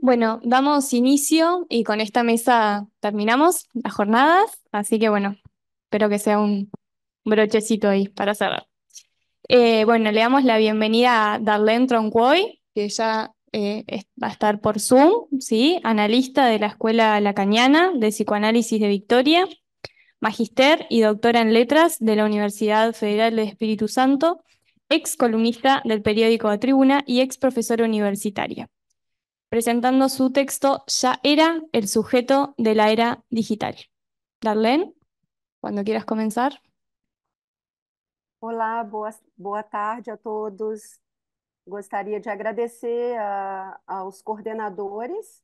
Bueno, damos inicio y con esta mesa terminamos las jornadas, así que bueno, espero que sea un brochecito ahí para cerrar. Eh, bueno, le damos la bienvenida a Darlene Troncoy, que ya eh, va a estar por Zoom, ¿sí? analista de la Escuela Cañana de Psicoanálisis de Victoria, magister y doctora en letras de la Universidad Federal de Espíritu Santo, ex columnista del periódico La Tribuna y ex profesora universitaria. presentando su texto, ya era el sujeto de la era digital. Darlene, cuando quieras comenzar. Olá, boa, boa tarde a todos. Gostaria de agradecer a, aos coordenadores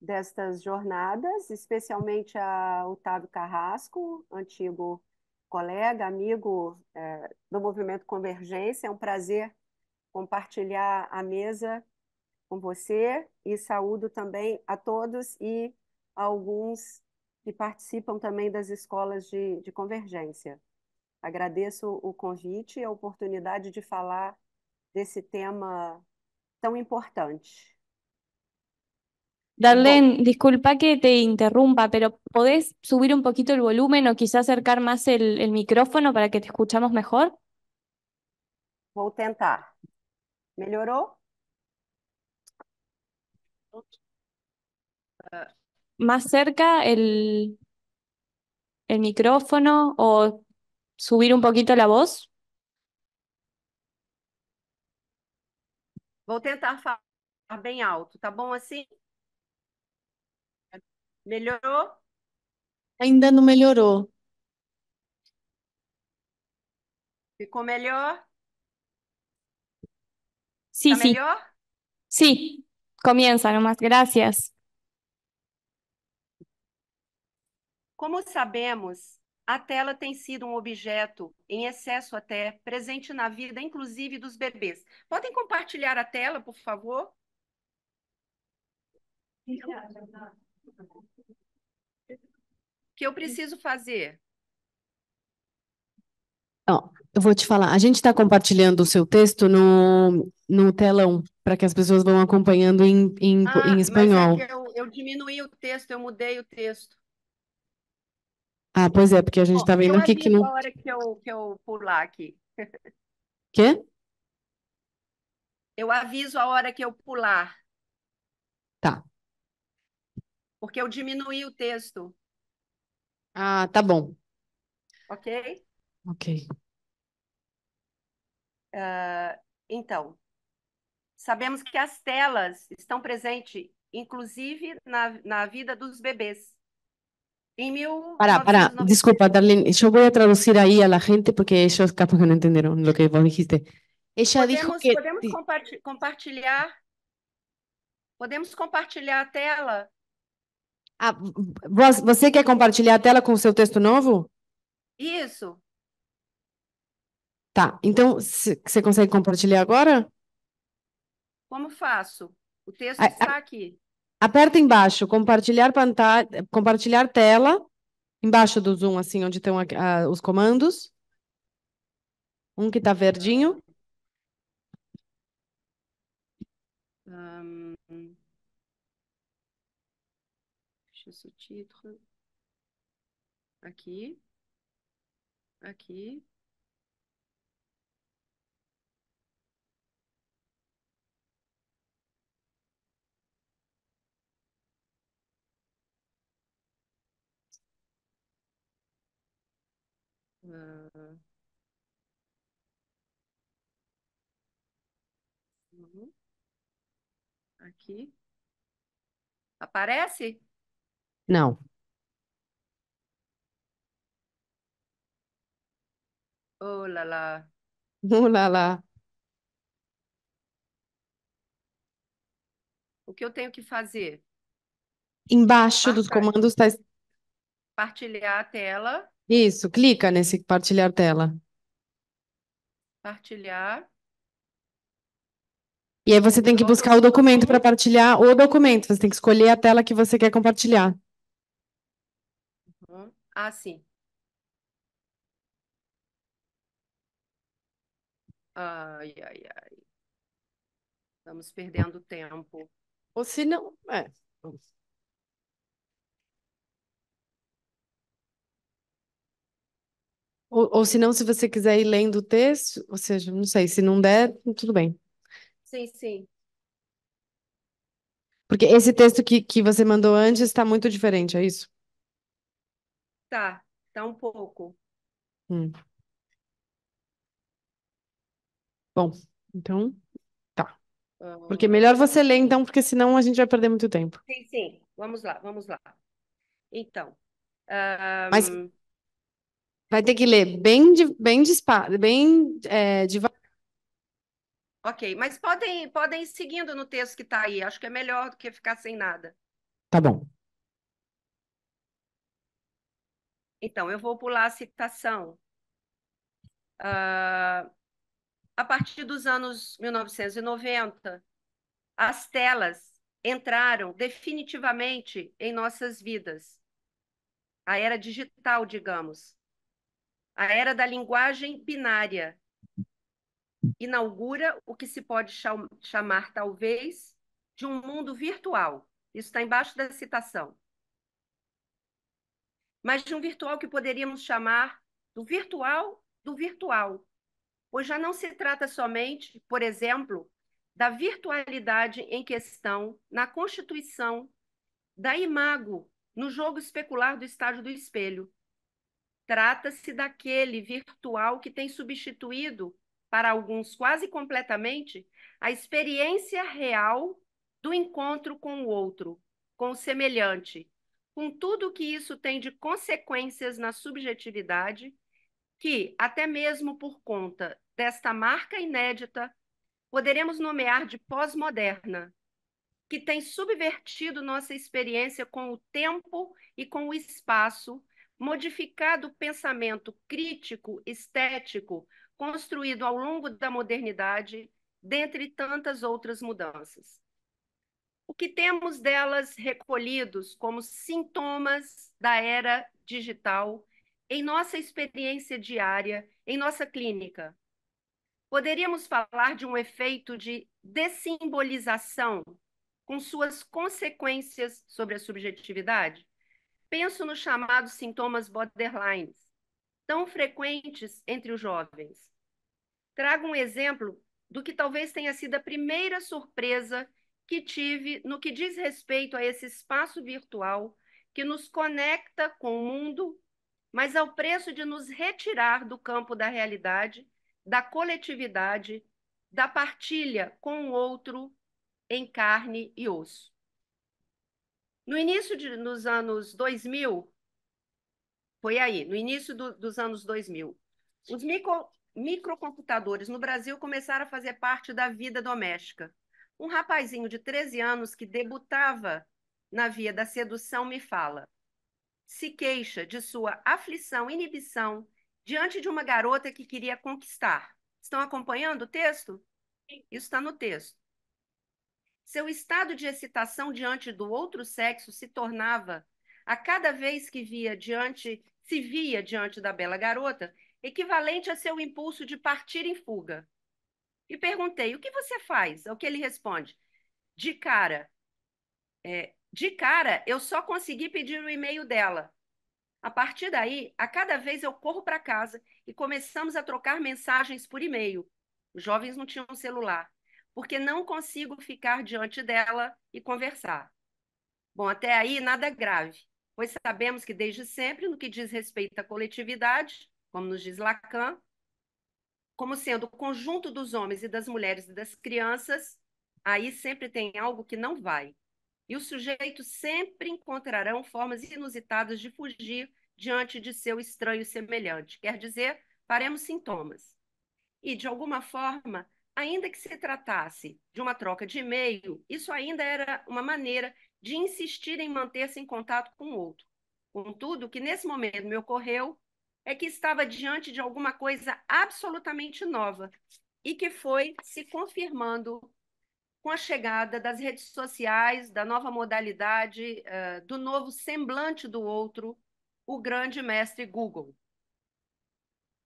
destas jornadas, especialmente a Otávio Carrasco, antigo colega, amigo é, do Movimento Convergência. É um prazer compartilhar a mesa com você e saúdo também a todos e a alguns que participam também das escolas de, de convergência. Agradeço o convite e a oportunidade de falar desse tema tão importante. Darlene, disculpa que te interrumpa, pero ¿podés subir un poquito el volumen o quizá acercar más el, el micrófono para que te escuchamos mejor? Vou tentar. Melhorou? más cerca el, el micrófono o subir un poquito la voz? a tentar hablar bien alto, ¿está bien así? ¿Mejoró? Ainda no mejoró. ¿Ficó mejor? Sí, sí. Melhor? Sí, comienza nomás, gracias. Como sabemos, a tela tem sido um objeto em excesso até presente na vida, inclusive dos bebês. Podem compartilhar a tela, por favor? O que eu preciso fazer? Oh, eu vou te falar. A gente está compartilhando o seu texto no, no telão, para que as pessoas vão acompanhando em, em, ah, em espanhol. Mas é eu, eu diminuí o texto, eu mudei o texto. Ah, pois é, porque a gente está vendo o que não. hora que eu, que eu pular aqui. Quê? Eu aviso a hora que eu pular. Tá. Porque eu diminuí o texto. Ah, tá bom. Ok? Ok. Uh, então, sabemos que as telas estão presentes, inclusive, na, na vida dos bebês. En mil... Para, para, desculpa Darlene, eu vou a aí a la gente porque eles capaz que não entenderam o que você disse ela podemos, dijo que... Podemos compartilhar, podemos compartilhar a tela. Ah, você quer compartilhar a tela com o seu texto novo? Isso. Tá, então você consegue compartilhar agora? Como faço? O texto ah, está ah. aqui. Aperta embaixo, compartilhar, compartilhar tela, embaixo do Zoom, assim, onde estão os comandos. Um que está verdinho. deixa eu o título. Aqui. Aqui. Ah, uhum. Aqui. Aparece? Não. Oh lá lá. Oh lá lá. O que eu tenho que fazer? Embaixo dos comandos está. partilhar a tela. Isso, clica nesse partilhar tela. Partilhar. E aí você tem que buscar o documento para partilhar o documento. Você tem que escolher a tela que você quer compartilhar. Uhum. Ah, sim. Ai, ai, ai. Estamos perdendo tempo. Ou se não. É. Ou, ou se não, se você quiser ir lendo o texto, ou seja, não sei, se não der, tudo bem. Sim, sim. Porque esse texto que, que você mandou antes está muito diferente, é isso? Tá, tá um pouco. Hum. Bom, então, tá. Porque melhor você ler, então, porque senão a gente vai perder muito tempo. Sim, sim. Vamos lá, vamos lá. Então, Mas Vai ter que ler bem, de, bem, de, bem é, Ok, mas podem, podem ir seguindo no texto que está aí. Acho que é melhor do que ficar sem nada. Tá bom. Então, eu vou pular a citação. Uh, a partir dos anos 1990, as telas entraram definitivamente em nossas vidas. A era digital, digamos. A era da linguagem binária inaugura o que se pode chamar, talvez, de um mundo virtual. Isso está embaixo da citação. Mas de um virtual que poderíamos chamar do virtual do virtual, pois já não se trata somente, por exemplo, da virtualidade em questão na constituição da imago no jogo especular do estádio do espelho, Trata-se daquele virtual que tem substituído, para alguns quase completamente, a experiência real do encontro com o outro, com o semelhante, com tudo que isso tem de consequências na subjetividade, que, até mesmo por conta desta marca inédita, poderemos nomear de pós-moderna, que tem subvertido nossa experiência com o tempo e com o espaço modificado pensamento crítico, estético, construído ao longo da modernidade, dentre tantas outras mudanças. O que temos delas recolhidos como sintomas da era digital em nossa experiência diária, em nossa clínica? Poderíamos falar de um efeito de dessimbolização com suas consequências sobre a subjetividade? Penso nos chamados sintomas borderlines tão frequentes entre os jovens. Trago um exemplo do que talvez tenha sido a primeira surpresa que tive no que diz respeito a esse espaço virtual que nos conecta com o mundo, mas ao preço de nos retirar do campo da realidade, da coletividade, da partilha com o outro em carne e osso. No início de, nos anos 2000, foi aí, no início do, dos anos 2000, os micro, microcomputadores no Brasil começaram a fazer parte da vida doméstica. Um rapazinho de 13 anos que debutava na via da sedução me fala. Se queixa de sua aflição, inibição diante de uma garota que queria conquistar. Estão acompanhando o texto? Isso está no texto. Seu estado de excitação diante do outro sexo se tornava, a cada vez que via diante, se via diante da bela garota, equivalente a seu impulso de partir em fuga. E perguntei: "O que você faz?" Ao que ele responde: "De cara, é, de cara, eu só consegui pedir o e-mail dela. A partir daí, a cada vez eu corro para casa e começamos a trocar mensagens por e-mail. Os jovens não tinham celular porque não consigo ficar diante dela e conversar. Bom, até aí nada grave, pois sabemos que desde sempre, no que diz respeito à coletividade, como nos diz Lacan, como sendo o conjunto dos homens e das mulheres e das crianças, aí sempre tem algo que não vai. E os sujeitos sempre encontrarão formas inusitadas de fugir diante de seu estranho semelhante, quer dizer, faremos sintomas. E, de alguma forma, ainda que se tratasse de uma troca de e-mail, isso ainda era uma maneira de insistir em manter-se em contato com o outro. Contudo, o que nesse momento me ocorreu é que estava diante de alguma coisa absolutamente nova e que foi se confirmando com a chegada das redes sociais, da nova modalidade, uh, do novo semblante do outro, o grande mestre Google.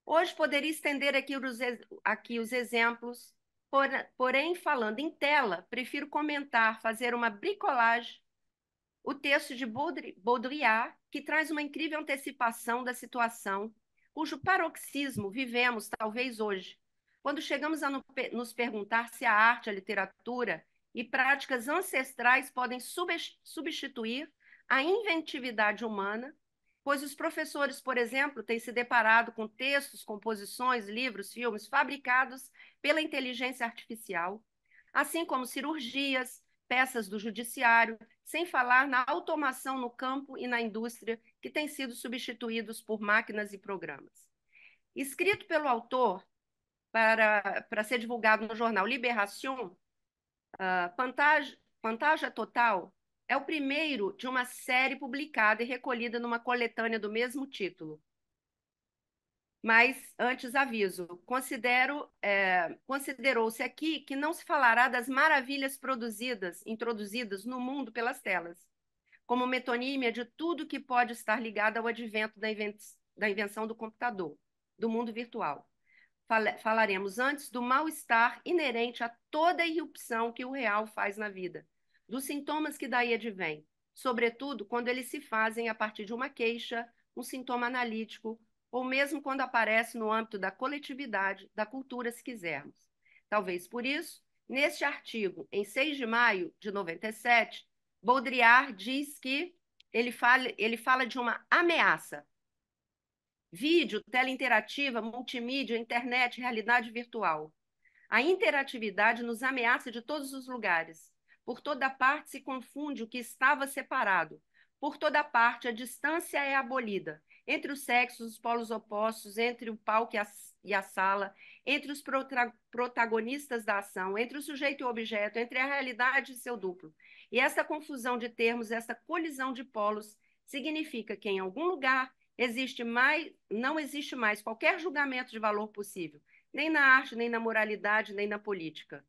Hoje poderia estender aqui os, aqui os exemplos por, porém, falando em tela, prefiro comentar, fazer uma bricolagem, o texto de Baudrillard, que traz uma incrível antecipação da situação, cujo paroxismo vivemos talvez hoje, quando chegamos a nos perguntar se a arte, a literatura e práticas ancestrais podem substituir a inventividade humana pois os professores, por exemplo, têm se deparado com textos, composições, livros, filmes fabricados pela inteligência artificial, assim como cirurgias, peças do judiciário, sem falar na automação no campo e na indústria, que têm sido substituídos por máquinas e programas. Escrito pelo autor para, para ser divulgado no jornal Liberation, uh, ah, Pantage, Pantage Total é o primeiro de uma série publicada e recolhida numa coletânea do mesmo título. Mas, antes aviso, considero, é, considerou-se aqui que não se falará das maravilhas produzidas, introduzidas no mundo pelas telas, como metonímia de tudo que pode estar ligado ao advento da, da invenção do computador, do mundo virtual. Fal falaremos antes do mal-estar inerente a toda irrupção que o real faz na vida, dos sintomas que daí advêm, sobretudo quando eles se fazem a partir de uma queixa, um sintoma analítico, ou mesmo quando aparece no âmbito da coletividade, da cultura, se quisermos. Talvez por isso, neste artigo, em 6 de maio de 97, Baudrillard diz que ele fala, ele fala de uma ameaça. Vídeo, tela interativa, multimídia, internet, realidade virtual. A interatividade nos ameaça de todos os lugares. Por toda parte se confunde o que estava separado. Por toda parte a distância é abolida. Entre os sexos, os polos opostos, entre o palco e a, e a sala, entre os protagonistas da ação, entre o sujeito e o objeto, entre a realidade e seu duplo. E essa confusão de termos, essa colisão de polos, significa que em algum lugar existe mais, não existe mais qualquer julgamento de valor possível, nem na arte, nem na moralidade, nem na política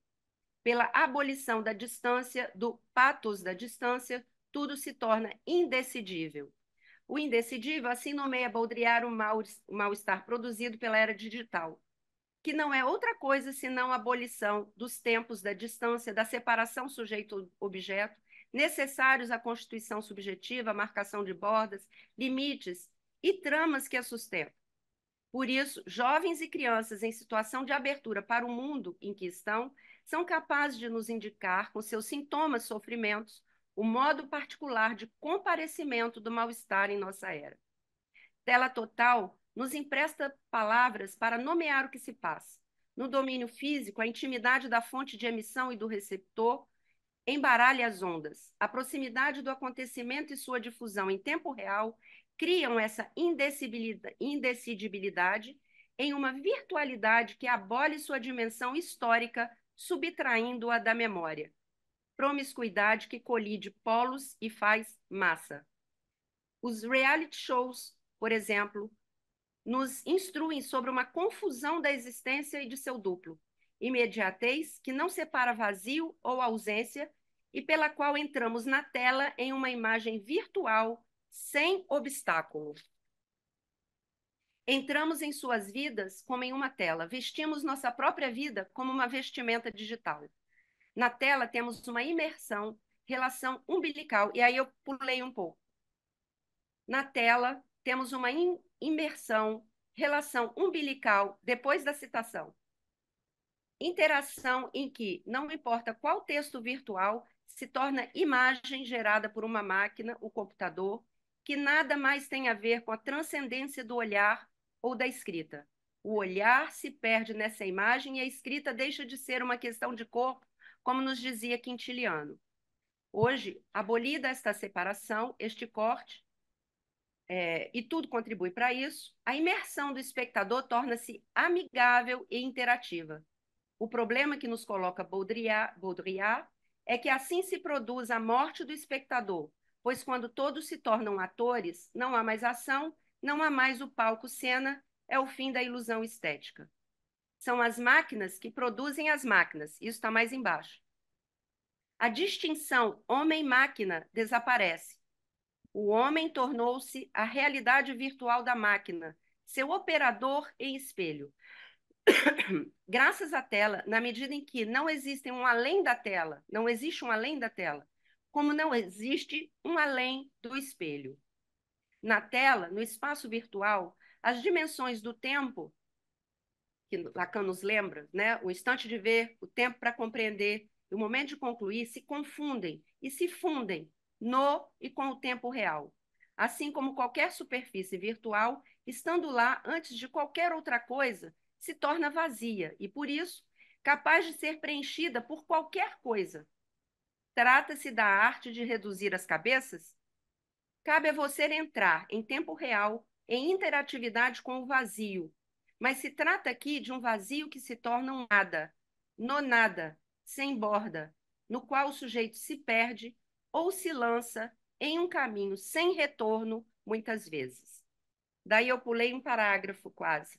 pela abolição da distância, do patos da distância, tudo se torna indecidível. O indecidível assim nomeia Baudrillard o mal-estar produzido pela era digital, que não é outra coisa senão a abolição dos tempos da distância, da separação sujeito-objeto, necessários à constituição subjetiva, à marcação de bordas, limites e tramas que a sustentam. Por isso, jovens e crianças em situação de abertura para o mundo em que estão são capazes de nos indicar, com seus sintomas e sofrimentos, o modo particular de comparecimento do mal-estar em nossa era. Tela Total nos empresta palavras para nomear o que se passa. No domínio físico, a intimidade da fonte de emissão e do receptor embaralha as ondas. A proximidade do acontecimento e sua difusão em tempo real criam essa indecidibilidade em uma virtualidade que abole sua dimensão histórica subtraindo-a da memória. Promiscuidade que colide polos e faz massa. Os reality shows, por exemplo, nos instruem sobre uma confusão da existência e de seu duplo, imediatez que não separa vazio ou ausência e pela qual entramos na tela em uma imagem virtual sem obstáculo. Entramos em suas vidas como em uma tela, vestimos nossa própria vida como uma vestimenta digital. Na tela temos uma imersão, relação umbilical, e aí eu pulei um pouco. Na tela temos uma imersão, relação umbilical, depois da citação. Interação em que, não importa qual texto virtual, se torna imagem gerada por uma máquina, o computador, que nada mais tem a ver com a transcendência do olhar ou da escrita. O olhar se perde nessa imagem e a escrita deixa de ser uma questão de corpo, como nos dizia Quintiliano. Hoje, abolida esta separação, este corte, é, e tudo contribui para isso, a imersão do espectador torna-se amigável e interativa. O problema que nos coloca Baudrillard, Baudrillard é que assim se produz a morte do espectador, pois quando todos se tornam atores, não há mais ação não há mais o palco cena, é o fim da ilusão estética. São as máquinas que produzem as máquinas, isso está mais embaixo. A distinção homem-máquina desaparece. O homem tornou-se a realidade virtual da máquina, seu operador em espelho. Graças à tela, na medida em que não existe um além da tela, não existe um além da tela, como não existe um além do espelho. Na tela, no espaço virtual, as dimensões do tempo, que Lacan nos lembra, né? o instante de ver, o tempo para compreender e o momento de concluir, se confundem e se fundem no e com o tempo real. Assim como qualquer superfície virtual, estando lá antes de qualquer outra coisa, se torna vazia e, por isso, capaz de ser preenchida por qualquer coisa. Trata-se da arte de reduzir as cabeças Cabe a você entrar em tempo real, em interatividade com o vazio. Mas se trata aqui de um vazio que se torna um nada, no nada, sem borda, no qual o sujeito se perde ou se lança em um caminho sem retorno, muitas vezes. Daí eu pulei um parágrafo quase.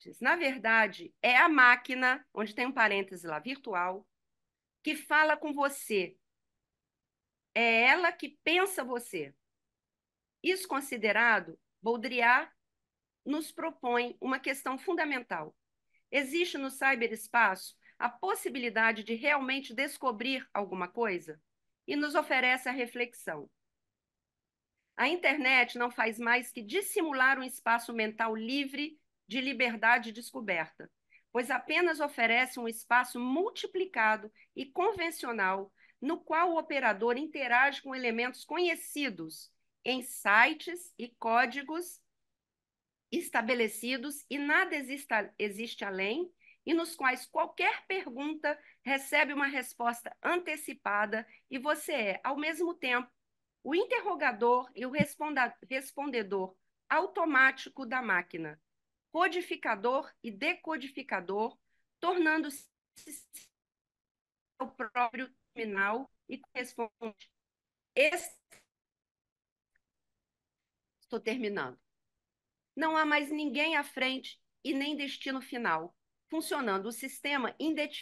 Diz, na verdade, é a máquina, onde tem um parêntese lá, virtual, que fala com você, é ela que pensa você. Isso considerado, Baudrillard nos propõe uma questão fundamental. Existe no cyberespaço a possibilidade de realmente descobrir alguma coisa? E nos oferece a reflexão. A internet não faz mais que dissimular um espaço mental livre de liberdade descoberta, pois apenas oferece um espaço multiplicado e convencional no qual o operador interage com elementos conhecidos em sites e códigos estabelecidos e nada exista, existe além, e nos quais qualquer pergunta recebe uma resposta antecipada e você é, ao mesmo tempo, o interrogador e o responda, respondedor automático da máquina, codificador e decodificador, tornando-se o próprio criminal e corresponde. Estou terminando. Não há mais ninguém à frente e nem destino final, funcionando o sistema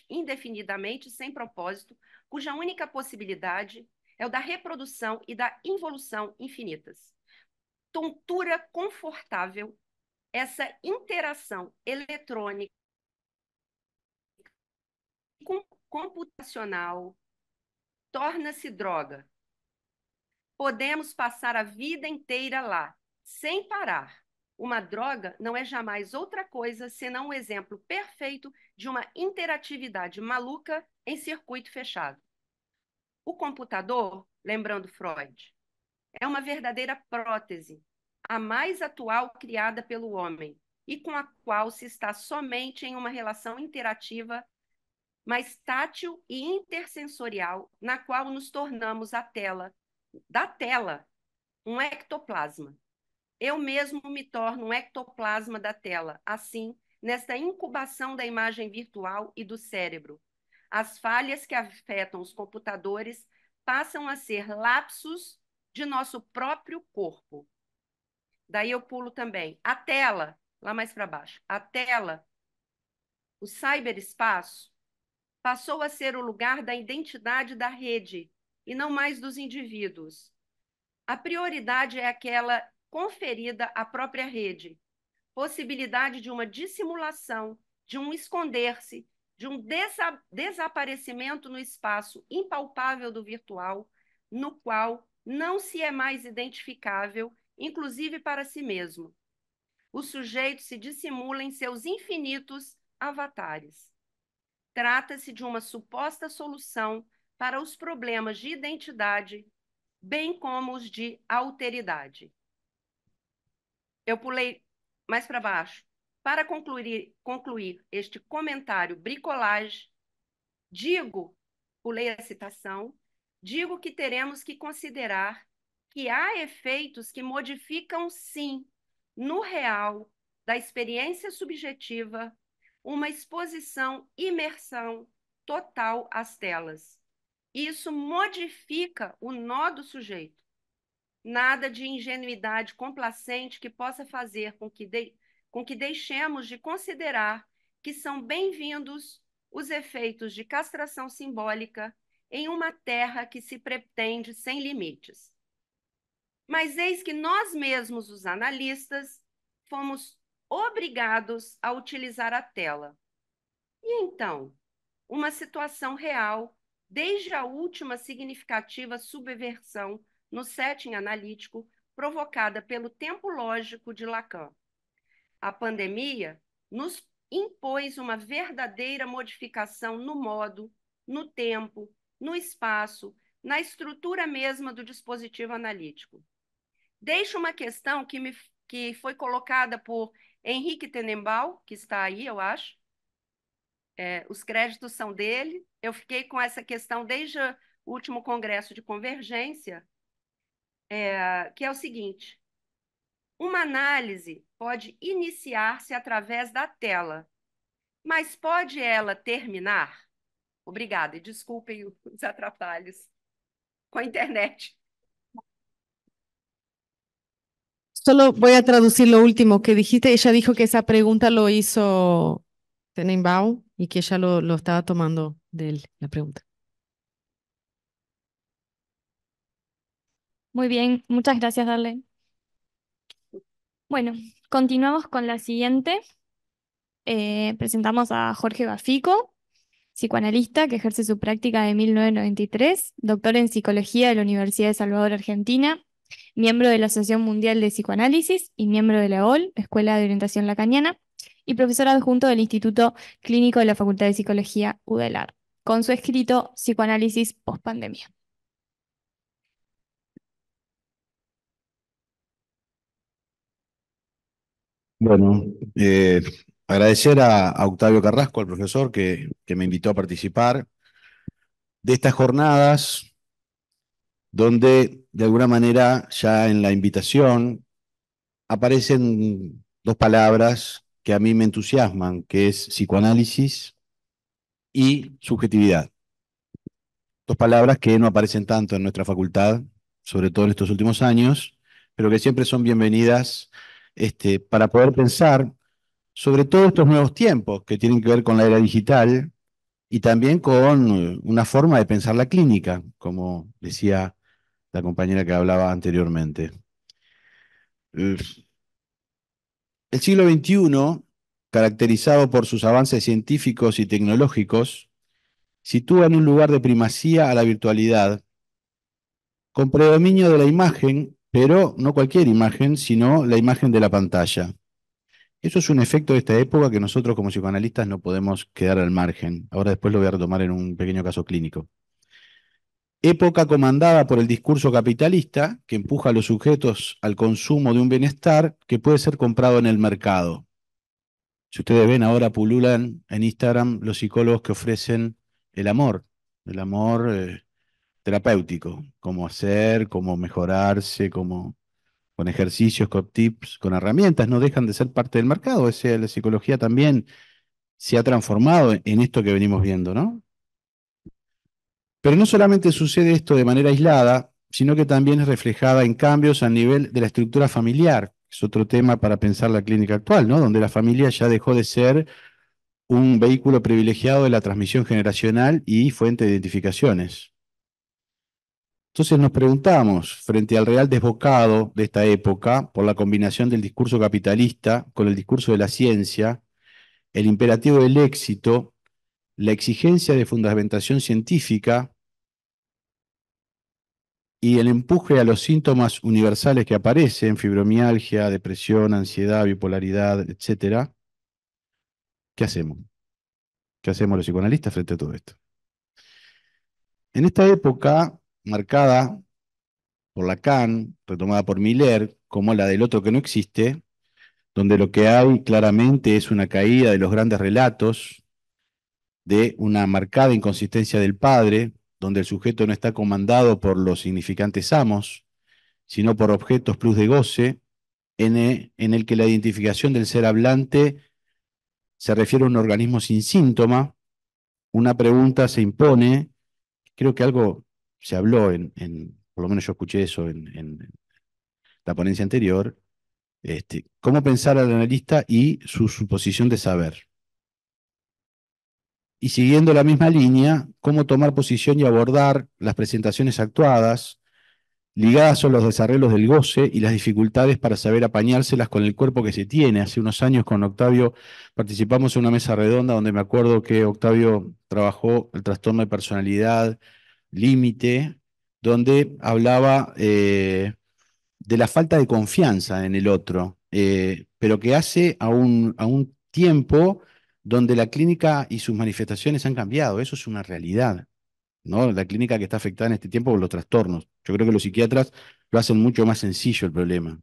indefinidamente sem propósito, cuja única possibilidade é o da reprodução e da involução infinitas. Tontura confortável, essa interação eletrônica computacional torna-se droga. Podemos passar a vida inteira lá, sem parar. Uma droga não é jamais outra coisa senão um exemplo perfeito de uma interatividade maluca em circuito fechado. O computador, lembrando Freud, é uma verdadeira prótese, a mais atual criada pelo homem e com a qual se está somente em uma relação interativa mas tátil e intersensorial, na qual nos tornamos a tela, da tela, um ectoplasma. Eu mesmo me torno um ectoplasma da tela, assim, nesta incubação da imagem virtual e do cérebro. As falhas que afetam os computadores passam a ser lapsos de nosso próprio corpo. Daí eu pulo também a tela, lá mais para baixo, a tela, o cyberespaço, passou a ser o lugar da identidade da rede e não mais dos indivíduos. A prioridade é aquela conferida à própria rede, possibilidade de uma dissimulação, de um esconder-se, de um desa desaparecimento no espaço impalpável do virtual, no qual não se é mais identificável, inclusive para si mesmo. O sujeito se dissimula em seus infinitos avatares trata-se de uma suposta solução para os problemas de identidade, bem como os de alteridade. Eu pulei mais para baixo. Para concluir, concluir este comentário bricolage, digo, pulei a citação, digo que teremos que considerar que há efeitos que modificam, sim, no real, da experiência subjetiva uma exposição, imersão total às telas. Isso modifica o nó do sujeito. Nada de ingenuidade complacente que possa fazer com que, de... com que deixemos de considerar que são bem-vindos os efeitos de castração simbólica em uma terra que se pretende sem limites. Mas eis que nós mesmos, os analistas, fomos obrigados a utilizar a tela. E então, uma situação real, desde a última significativa subversão no setting analítico provocada pelo tempo lógico de Lacan. A pandemia nos impôs uma verdadeira modificação no modo, no tempo, no espaço, na estrutura mesma do dispositivo analítico. Deixo uma questão que, me, que foi colocada por Henrique Tenenbaum, que está aí, eu acho. É, os créditos são dele. Eu fiquei com essa questão desde o último congresso de convergência, é, que é o seguinte: uma análise pode iniciar-se através da tela, mas pode ela terminar? Obrigada e desculpem os atrapalhos com a internet. Solo voy a traducir lo último que dijiste. Ella dijo que esa pregunta lo hizo Tenenbaum y que ella lo, estaba tomando de él, la pregunta. Muy bien, muchas gracias, Darle. Bueno, continuamos con la siguiente. Eh, presentamos a Jorge Bafico, psicoanalista que ejerce su práctica de 1993, doctor en psicología de la Universidad de Salvador, Argentina, miembro de la Asociación Mundial de Psicoanálisis y miembro de la OL, Escuela de Orientación Lacaniana, y profesor adjunto del Instituto Clínico de la Facultad de Psicología UDELAR, con su escrito Psicoanálisis Postpandemia. Bueno, eh, agradecer a, Octavio Carrasco, al profesor, que me invitó a participar de estas jornadas donde de alguna manera ya en la invitación aparecen dos palabras que a mí me entusiasman, que es psicoanálisis y subjetividad. Dos palabras que no aparecen tanto en nuestra facultad, sobre todo en estos últimos años, pero que siempre son bienvenidas este, para poder pensar sobre todo estos nuevos tiempos que tienen que ver con la era digital y también con una forma de pensar la clínica, como decía la compañera que hablaba anteriormente. El siglo XXI, caracterizado por sus avances científicos y tecnológicos, sitúa en un lugar de primacía a la virtualidad, con predominio de la imagen, pero no cualquier imagen, sino la imagen de la pantalla. Eso es un efecto de esta época que nosotros como psicoanalistas no podemos quedar al margen. Ahora después lo voy a retomar en un pequeño caso clínico. Época comandada por el discurso capitalista que empuja a los sujetos al consumo de un bienestar que puede ser comprado en el mercado. Si ustedes ven ahora pululan en Instagram los psicólogos que ofrecen el amor, el amor eh, terapéutico, cómo hacer, cómo mejorarse, con ejercicios, con tips, con herramientas, no dejan de ser parte del mercado. la psicología también se ha transformado en esto que venimos viendo, ¿no? Pero no solamente sucede esto de manera aislada, sino que también es reflejada en cambios a nivel de la estructura familiar, es otro tema para pensar la clínica actual, ¿no? Donde la familia ya dejó de ser un vehículo privilegiado de la transmisión generacional y fuente de identificaciones. Entonces nos preguntamos, frente al real desbocado de esta época, por la combinación del discurso capitalista con el discurso de la ciencia, el imperativo del éxito la exigencia de fundamentación científica y el empuje a los síntomas universales que aparecen, fibromialgia, depresión, ansiedad, bipolaridad, etc. ¿Qué hacemos? ¿Qué hacemos los psicoanalistas frente a todo esto? En esta época, marcada por Lacan, retomada por Miller, como la del otro que no existe, donde lo que hay claramente es una caída de los grandes relatos, de una marcada inconsistencia del padre, donde el sujeto no está comandado por los significantes amos, sino por objetos plus de goce, e, en el que la identificación del ser hablante se refiere a un organismo sin síntoma, una pregunta se impone, creo que algo se habló, en, por lo menos yo escuché eso en, en la ponencia anterior, este, cómo pensar al analista y su suposición de saber y siguiendo la misma línea, cómo tomar posición y abordar las presentaciones actuadas, ligadas a los desarreglos del goce y las dificultades para saber apañárselas con el cuerpo que se tiene. Hace unos años con Octavio participamos en una mesa redonda donde me acuerdo que Octavio trabajó el trastorno de personalidad, límite, donde hablaba eh, de la falta de confianza en el otro, eh, pero que hace a un tiempo donde la clínica y sus manifestaciones han cambiado. Eso es una realidad. ¿no? La clínica que está afectada en este tiempo por los trastornos. Yo creo que los psiquiatras lo hacen mucho más sencillo el problema.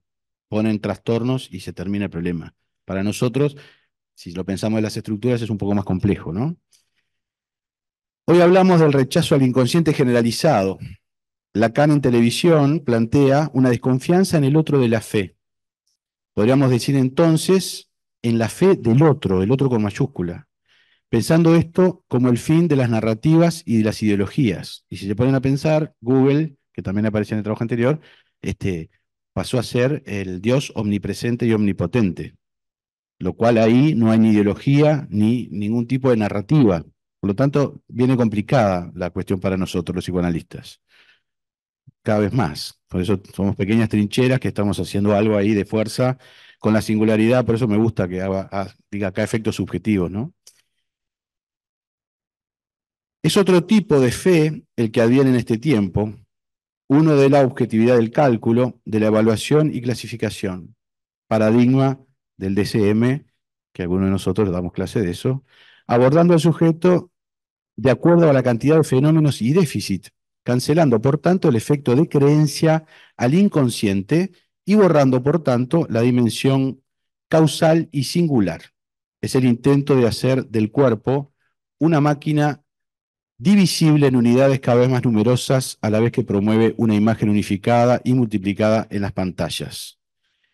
Ponen trastornos y se termina el problema. Para nosotros, si lo pensamos en las estructuras, es un poco más complejo, ¿no? Hoy hablamos del rechazo al inconsciente generalizado. Lacan en televisión plantea una desconfianza en el otro de la fe. Podríamos decir entonces en la fe del otro, el otro con mayúscula, pensando esto como el fin de las narrativas y de las ideologías. Y si se ponen a pensar, Google, que también apareció en el trabajo anterior, este, pasó a ser el Dios omnipresente y omnipotente, lo cual ahí no hay ni ideología ni ningún tipo de narrativa. Por lo tanto, viene complicada la cuestión para nosotros, los psicoanalistas. Cada vez más. Por eso somos pequeñas trincheras que estamos haciendo algo ahí de fuerza con la singularidad, por eso me gusta que diga acá efectos subjetivos, ¿no? Es otro tipo de fe el que adviene en este tiempo, uno de la objetividad del cálculo, de la evaluación y clasificación, paradigma del DCM, que algunos de nosotros damos clase de eso, abordando al sujeto de acuerdo a la cantidad de fenómenos y déficit, cancelando, por tanto, el efecto de creencia al inconsciente y borrando, por tanto, la dimensión causal y singular. Es el intento de hacer del cuerpo una máquina divisible en unidades cada vez más numerosas a la vez que promueve una imagen unificada y multiplicada en las pantallas.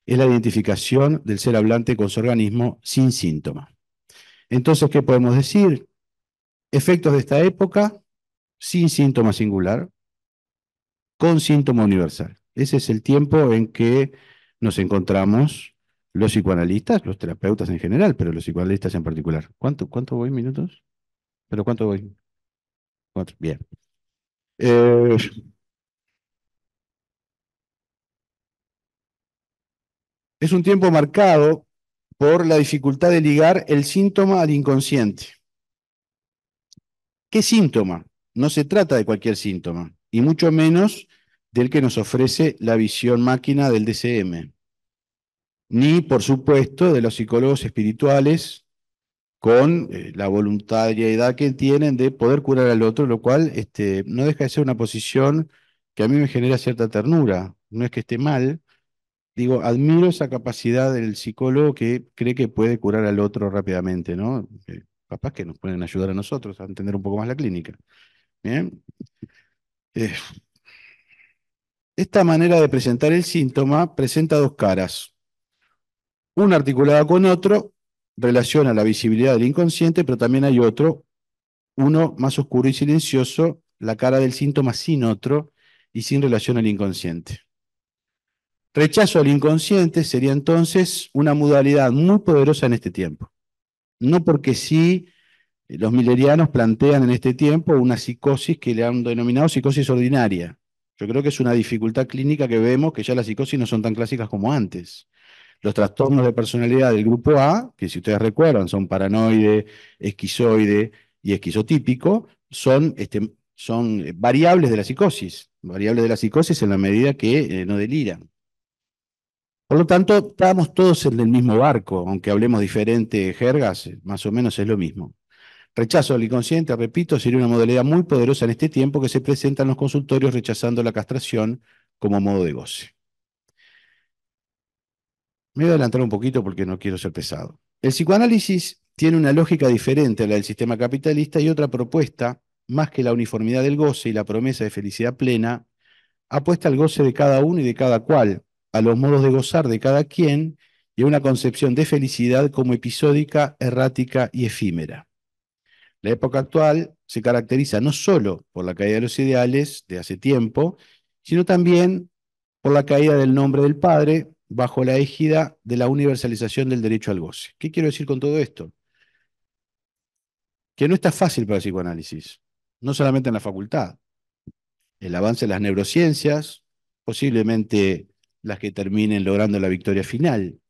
Es la identificación del ser hablante con su organismo sin síntoma. Entonces, ¿qué podemos decir? Efectos de esta época sin síntoma singular, con síntoma universal. Ese es el tiempo en que nos encontramos los psicoanalistas, los terapeutas en general, pero los psicoanalistas en particular. ¿Cuánto, cuánto voy minutos? ¿Pero cuánto voy? Cuatro. Bien. Eh, es un tiempo marcado por la dificultad de ligar el síntoma al inconsciente. ¿Qué síntoma? No se trata de cualquier síntoma, y mucho menos del que nos ofrece la visión máquina del DCM, ni por supuesto de los psicólogos espirituales con eh, la voluntad edad que tienen de poder curar al otro, lo cual este, no deja de ser una posición que a mí me genera cierta ternura, no es que esté mal, digo, admiro esa capacidad del psicólogo que cree que puede curar al otro rápidamente, ¿no? papás que nos pueden ayudar a nosotros a entender un poco más la clínica. Bien. Eh, esta manera de presentar el síntoma presenta dos caras. Una articulada con otro, relaciona la visibilidad del inconsciente, pero también hay otro, uno más oscuro y silencioso, la cara del síntoma sin otro y sin relación al inconsciente. Rechazo al inconsciente sería entonces una modalidad muy poderosa en este tiempo. No porque sí los milerianos plantean en este tiempo una psicosis que le han denominado psicosis ordinaria, yo creo que es una dificultad clínica que vemos que ya las psicosis no son tan clásicas como antes. Los trastornos de personalidad del grupo A, que si ustedes recuerdan son paranoide, esquizoide y esquizotípico, son, este, son eh, variables de la psicosis, variables de la psicosis en la medida que eh, no deliran. Por lo tanto, estamos todos en el mismo barco, aunque hablemos diferentes jergas, eh, más o menos es lo mismo. Rechazo al inconsciente, repito, sería una modalidad muy poderosa en este tiempo que se presenta en los consultorios rechazando la castración como modo de goce. Me voy a adelantar un poquito porque no quiero ser pesado. El psicoanálisis tiene una lógica diferente a la del sistema capitalista y otra propuesta, más que la uniformidad del goce y la promesa de felicidad plena, apuesta al goce de cada uno y de cada cual, a los modos de gozar de cada quien y a una concepción de felicidad como episódica, errática y efímera. La época actual se caracteriza no solo por la caída de los ideales de hace tiempo, sino también por la caída del nombre del Padre bajo la égida de la universalización del derecho al goce. ¿Qué quiero decir con todo esto? Que no está fácil para el psicoanálisis, no solamente en la facultad. El avance de las neurociencias, posiblemente las que terminen logrando la victoria final,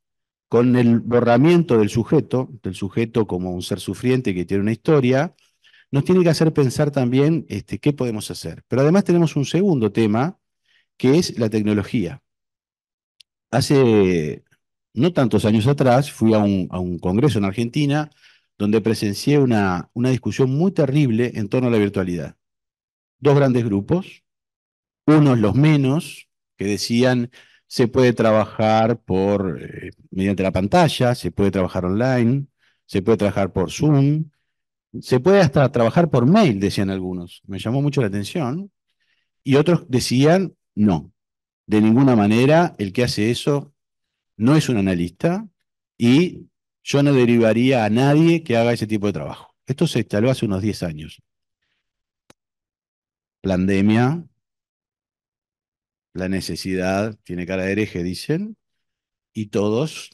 con el borramiento del sujeto, del sujeto como un ser sufriente que tiene una historia, nos tiene que hacer pensar también este, qué podemos hacer. Pero además tenemos un segundo tema, que es la tecnología. Hace no tantos años atrás fui a un, congreso en Argentina donde presencié una, una discusión muy terrible en torno a la virtualidad. Dos grandes grupos, unos los menos, que decían se puede trabajar por, eh, mediante la pantalla, se puede trabajar online, se puede trabajar por Zoom, se puede hasta trabajar por mail, decían algunos. Me llamó mucho la atención. Y otros decían, no, de ninguna manera el que hace eso no es un analista y yo no derivaría a nadie que haga ese tipo de trabajo. Esto se instaló hace unos 10 años. Pandemia, la necesidad tiene cara de hereje, dicen, y todos,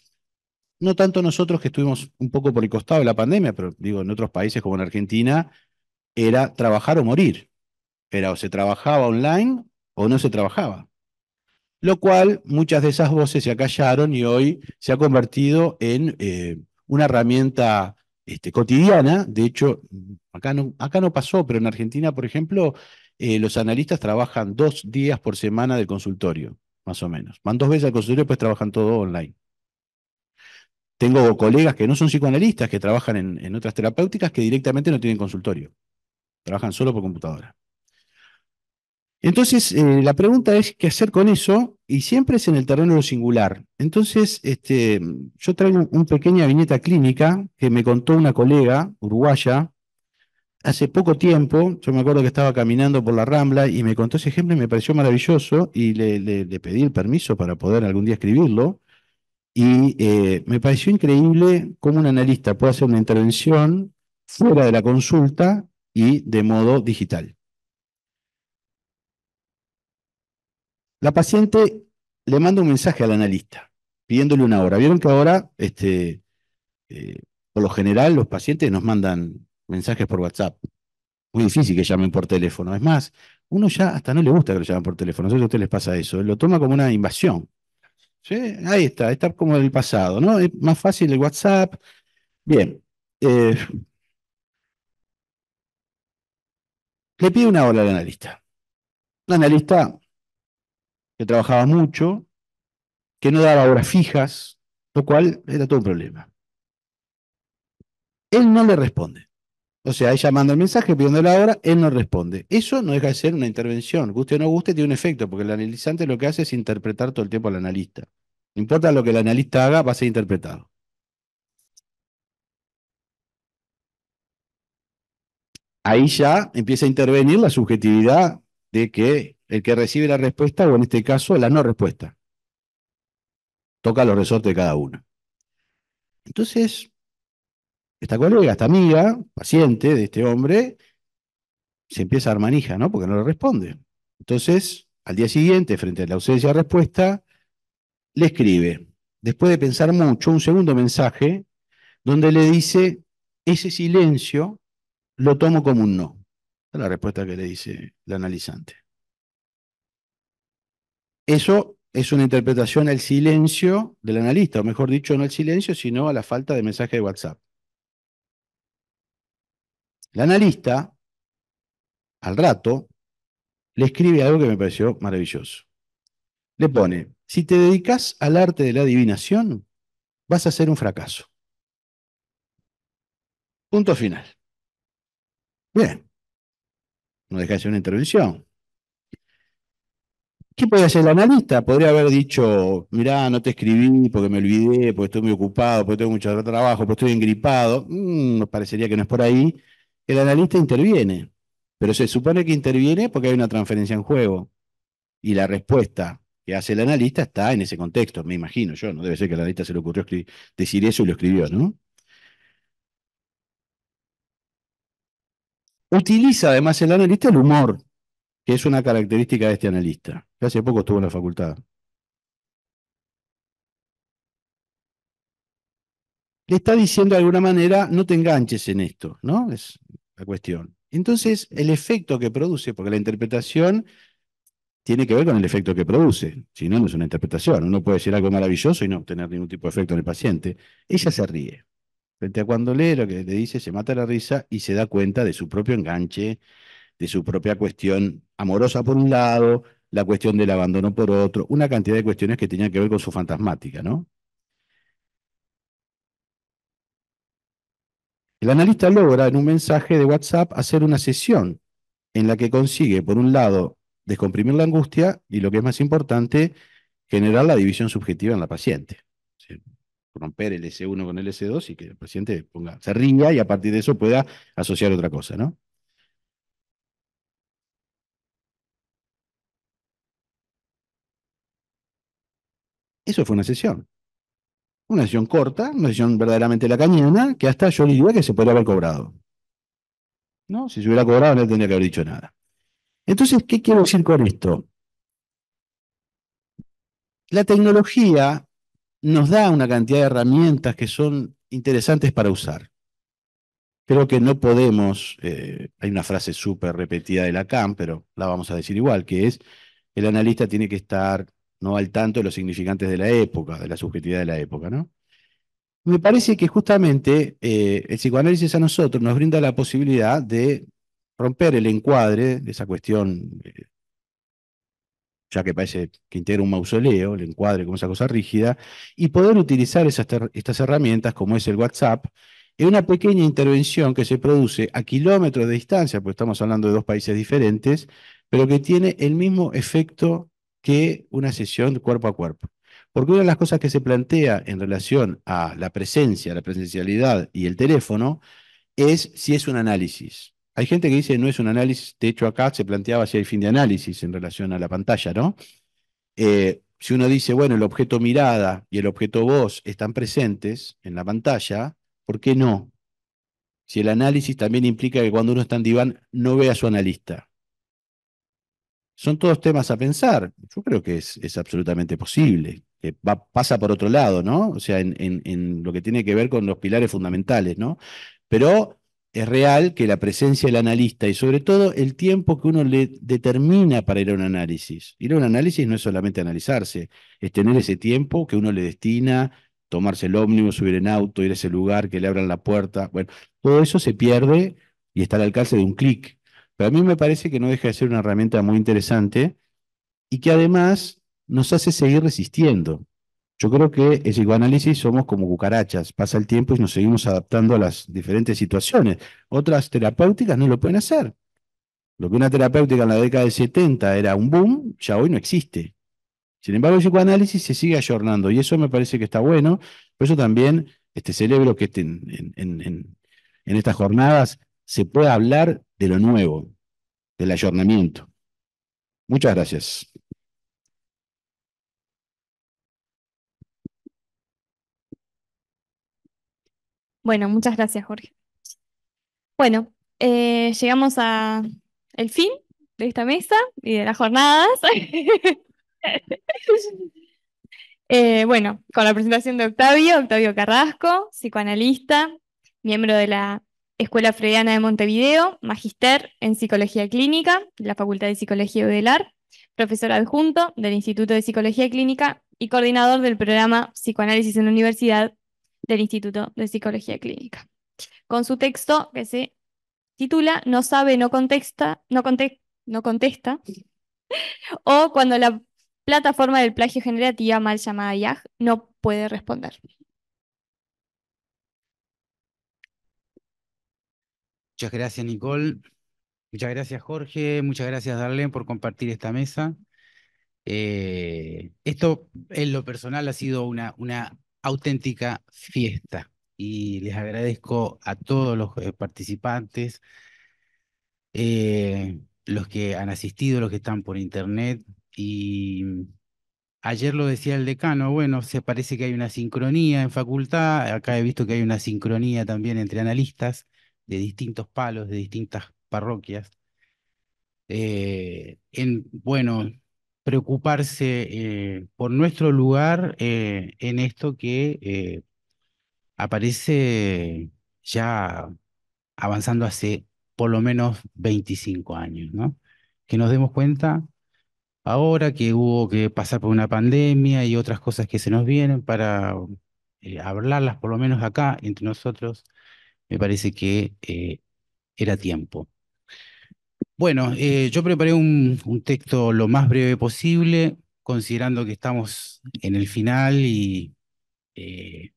no tanto nosotros que estuvimos un poco por el costado de la pandemia, pero digo, en otros países como en Argentina, era trabajar o morir. Era o se trabajaba online o no se trabajaba. Lo cual muchas de esas voces se acallaron y hoy se ha convertido en eh, una herramienta este, cotidiana. De hecho, acá no, acá no pasó, pero en Argentina, por ejemplo, eh, los analistas trabajan dos días por semana del consultorio, más o menos. Van dos veces al consultorio, pues trabajan todo online. Tengo colegas que no son psicoanalistas, que trabajan en, otras terapéuticas, que directamente no tienen consultorio. Trabajan solo por computadora. Entonces, eh, la pregunta es qué hacer con eso, y siempre es en el terreno lo singular. Entonces, este, yo traigo una pequeña viñeta clínica que me contó una colega uruguaya hace poco tiempo, yo me acuerdo que estaba caminando por la Rambla y me contó ese ejemplo y me pareció maravilloso y le, pedí el permiso para poder algún día escribirlo. Y eh, me pareció increíble cómo un analista puede hacer una intervención fuera de la consulta y de modo digital. La paciente le manda un mensaje al analista pidiéndole una hora. Vieron que ahora, este, eh, por lo general, los pacientes nos mandan mensajes por WhatsApp. Muy difícil que llamen por teléfono. Es más, uno ya hasta no le gusta que lo llamen por teléfono. No sé si a ustedes les pasa eso. Lo toma como una invasión. Ahí está, está como el pasado, ¿no? Es más fácil el WhatsApp. Bien. Eh, le pide una hora al analista. Un analista que trabajaba mucho, que no daba horas fijas, lo cual era todo un problema. Él no le responde. O sea, ella manda el mensaje pidiendo la hora, él no responde. Eso no deja de ser una intervención. Guste o no guste, tiene un efecto, porque el analizante lo que hace es interpretar todo el tiempo al analista. No importa lo que el analista haga, va a ser interpretado. Ahí ya empieza a intervenir la subjetividad de que el que recibe la respuesta, o en este caso, la no respuesta. Toca los resortes de cada uno. Entonces, esta colega, esta amiga, paciente de este hombre, se empieza a armanija, manija, ¿no? Porque no le responde. Entonces, al día siguiente, frente a la ausencia de respuesta, le escribe, después de pensar mucho, un segundo mensaje donde le dice, ese silencio lo tomo como un no. Es la respuesta que le dice el analizante. Eso es una interpretación al silencio del analista, o mejor dicho, no al silencio, sino a la falta de mensaje de WhatsApp. El analista, al rato, le escribe algo que me pareció maravilloso. Le pone, si te dedicas al arte de la adivinación, vas a ser un fracaso. Punto final. Bien. No deja de una intervención. ¿Qué podría hacer el analista? Podría haber dicho, mirá, no te escribí porque me olvidé, porque estoy muy ocupado, porque tengo mucho trabajo, porque estoy engripado. Mm, nos parecería que no es por ahí el analista interviene, pero se supone que interviene porque hay una transferencia en juego. Y la respuesta que hace el analista está en ese contexto, me imagino yo, no debe ser que al analista se le ocurrió decir eso y lo escribió, ¿no? Utiliza además el analista el humor, que es una característica de este analista, que hace poco estuvo en la facultad. le está diciendo de alguna manera, no te enganches en esto, ¿no? Es la cuestión. Entonces, el efecto que produce, porque la interpretación tiene que ver con el efecto que produce, si no, no es una interpretación. Uno puede decir algo maravilloso y no obtener ningún tipo de efecto en el paciente. Ella se ríe. Frente a cuando lee lo que le dice, se mata la risa y se da cuenta de su propio enganche, de su propia cuestión amorosa por un lado, la cuestión del abandono por otro, una cantidad de cuestiones que tenían que ver con su fantasmática, ¿no? El analista logra en un mensaje de WhatsApp hacer una sesión en la que consigue, por un lado, descomprimir la angustia y, lo que es más importante, generar la división subjetiva en la paciente. Romper el S1 con el S2 y que el paciente ponga, se ringa y a partir de eso pueda asociar otra cosa, ¿no? Eso fue una sesión. Una decisión corta, una decisión verdaderamente lacañana, que hasta yo digo que se podría haber cobrado. ¿No? Si se hubiera cobrado, no tendría que haber dicho nada. Entonces, ¿qué quiero decir con esto? La tecnología nos da una cantidad de herramientas que son interesantes para usar. Creo que no podemos, eh, hay una frase súper repetida de Lacan, pero la vamos a decir igual, que es, el analista tiene que estar no al tanto de los significantes de la época, de la subjetividad de la época, ¿no? Me parece que justamente eh, el psicoanálisis a nosotros nos brinda la posibilidad de romper el encuadre de esa cuestión, eh, ya que parece que integra un mausoleo, el encuadre como esa cosa rígida, y poder utilizar esas estas herramientas como es el WhatsApp en una pequeña intervención que se produce a kilómetros de distancia, porque estamos hablando de dos países diferentes, pero que tiene el mismo efecto que una sesión cuerpo a cuerpo. Porque una de las cosas que se plantea en relación a la presencia, la presencialidad y el teléfono es si es un análisis. Hay gente que dice no es un análisis, de hecho acá se planteaba si hay fin de análisis en relación a la pantalla, ¿no? Eh, si uno dice, bueno, el objeto mirada y el objeto voz están presentes en la pantalla, ¿por qué no? Si el análisis también implica que cuando uno está en diván no ve a su analista son todos temas a pensar. Yo creo que es, absolutamente posible, que pasa por otro lado, ¿no? O sea, en, lo que tiene que ver con los pilares fundamentales, ¿no? Pero es real que la presencia del analista y sobre todo el tiempo que uno le determina para ir a un análisis. Ir a un análisis no es solamente analizarse, es tener ese tiempo que uno le destina, tomarse el ómnibus, subir en auto, ir a ese lugar, que le abran la puerta. Bueno, todo eso se pierde y está al alcance de un clic. Pero a mí me parece que no deja de ser una herramienta muy interesante y que además nos hace seguir resistiendo. Yo creo que el psicoanálisis somos como cucarachas, pasa el tiempo y nos seguimos adaptando a las diferentes situaciones. Otras terapéuticas no lo pueden hacer. Lo que una terapéutica en la década del 70 era un boom, ya hoy no existe. Sin embargo, el psicoanálisis se sigue ayornando y eso me parece que está bueno. Por eso también este cerebro que este en, en estas jornadas se pueda hablar de lo nuevo, del ayornamiento. Muchas gracias. Bueno, muchas gracias, Jorge. Bueno, eh, llegamos a el fin de esta mesa y de las jornadas. Eh, bueno, con la presentación de Octavio, Octavio Carrasco, psicoanalista, miembro de la Escuela Freudiana de Montevideo, Magister en Psicología Clínica de la Facultad de Psicología UDELAR, profesor adjunto del Instituto de Psicología Clínica y coordinador del programa Psicoanálisis en la Universidad del Instituto de Psicología Clínica. Con su texto que se titula No sabe, no contesta, no, no contesta, o cuando la plataforma del plagio generativa mal llamada IAG no puede responder. Muchas gracias, Nicole. Muchas gracias, Jorge. Muchas gracias, Darlene, por compartir esta mesa. Eh, esto, en lo personal, ha sido una, auténtica fiesta y les agradezco a todos los eh, participantes, eh, los que han asistido, los que están por internet. Y ayer lo decía el decano, bueno, se parece que hay una sincronía en facultad, acá he visto que hay una sincronía también entre analistas de distintos palos, de distintas parroquias, eh, en, bueno, preocuparse eh, por nuestro lugar eh, en esto que aparece ya avanzando hace por lo menos 25 años, ¿no? Que nos demos cuenta ahora que hubo que pasar por una pandemia y otras cosas que se nos vienen para hablarlas por lo menos acá entre nosotros me parece que eh, era tiempo. Bueno, eh, yo preparé un, texto lo más breve posible, considerando que estamos en el final y, eh,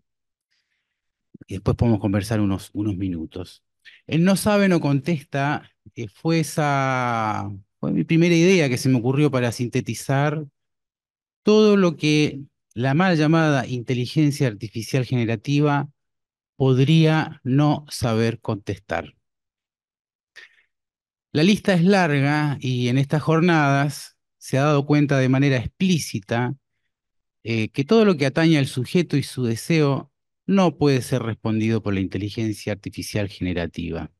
después podemos conversar unos, unos minutos. El no sabe, no contesta, fue esa, fue mi primera idea que se me ocurrió para sintetizar todo lo que la mal llamada inteligencia artificial generativa podría no saber contestar. La lista es larga y en estas jornadas se ha dado cuenta de manera explícita eh, que todo lo que atañe al sujeto y su deseo no puede ser respondido por la inteligencia artificial generativa.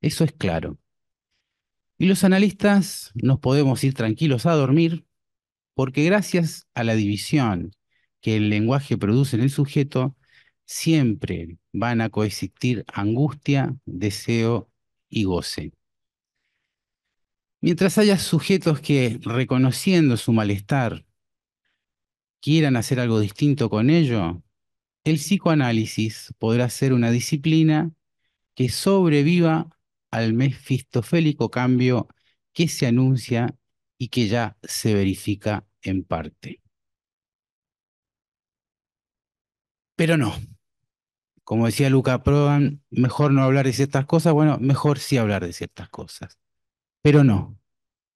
Eso es claro. Y los analistas nos podemos ir tranquilos a dormir porque gracias a la división que el lenguaje produce en el sujeto, siempre van a coexistir angustia, deseo y goce. Mientras haya sujetos que, reconociendo su malestar, quieran hacer algo distinto con ello, el psicoanálisis podrá ser una disciplina que sobreviva al mefistofélico cambio que se anuncia y que ya se verifica en parte. Pero no como decía Luca Prodan, mejor no hablar de ciertas cosas, bueno, mejor sí hablar de ciertas cosas. Pero no.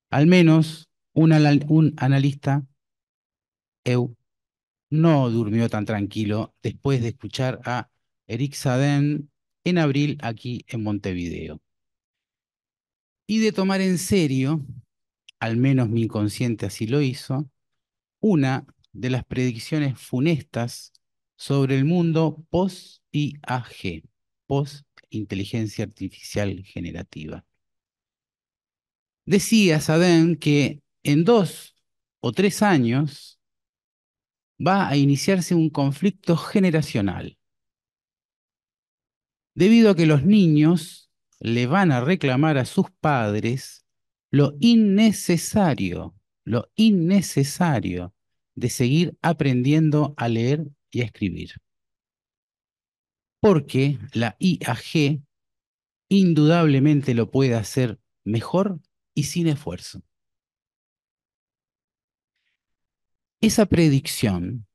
Al menos un, analista EU no durmió tan tranquilo después de escuchar a Eric Saden en abril aquí en Montevideo. Y de tomar en serio, al menos mi inconsciente así lo hizo, una de las predicciones funestas sobre el mundo post PIAG, post inteligencia artificial generativa. Decía Sadén que en dos o tres años va a iniciarse un conflicto generacional, debido a que los niños le van a reclamar a sus padres lo innecesario, lo innecesario de seguir aprendiendo a leer y a escribir porque la IAG indudablemente lo puede hacer mejor y sin esfuerzo. Esa predicción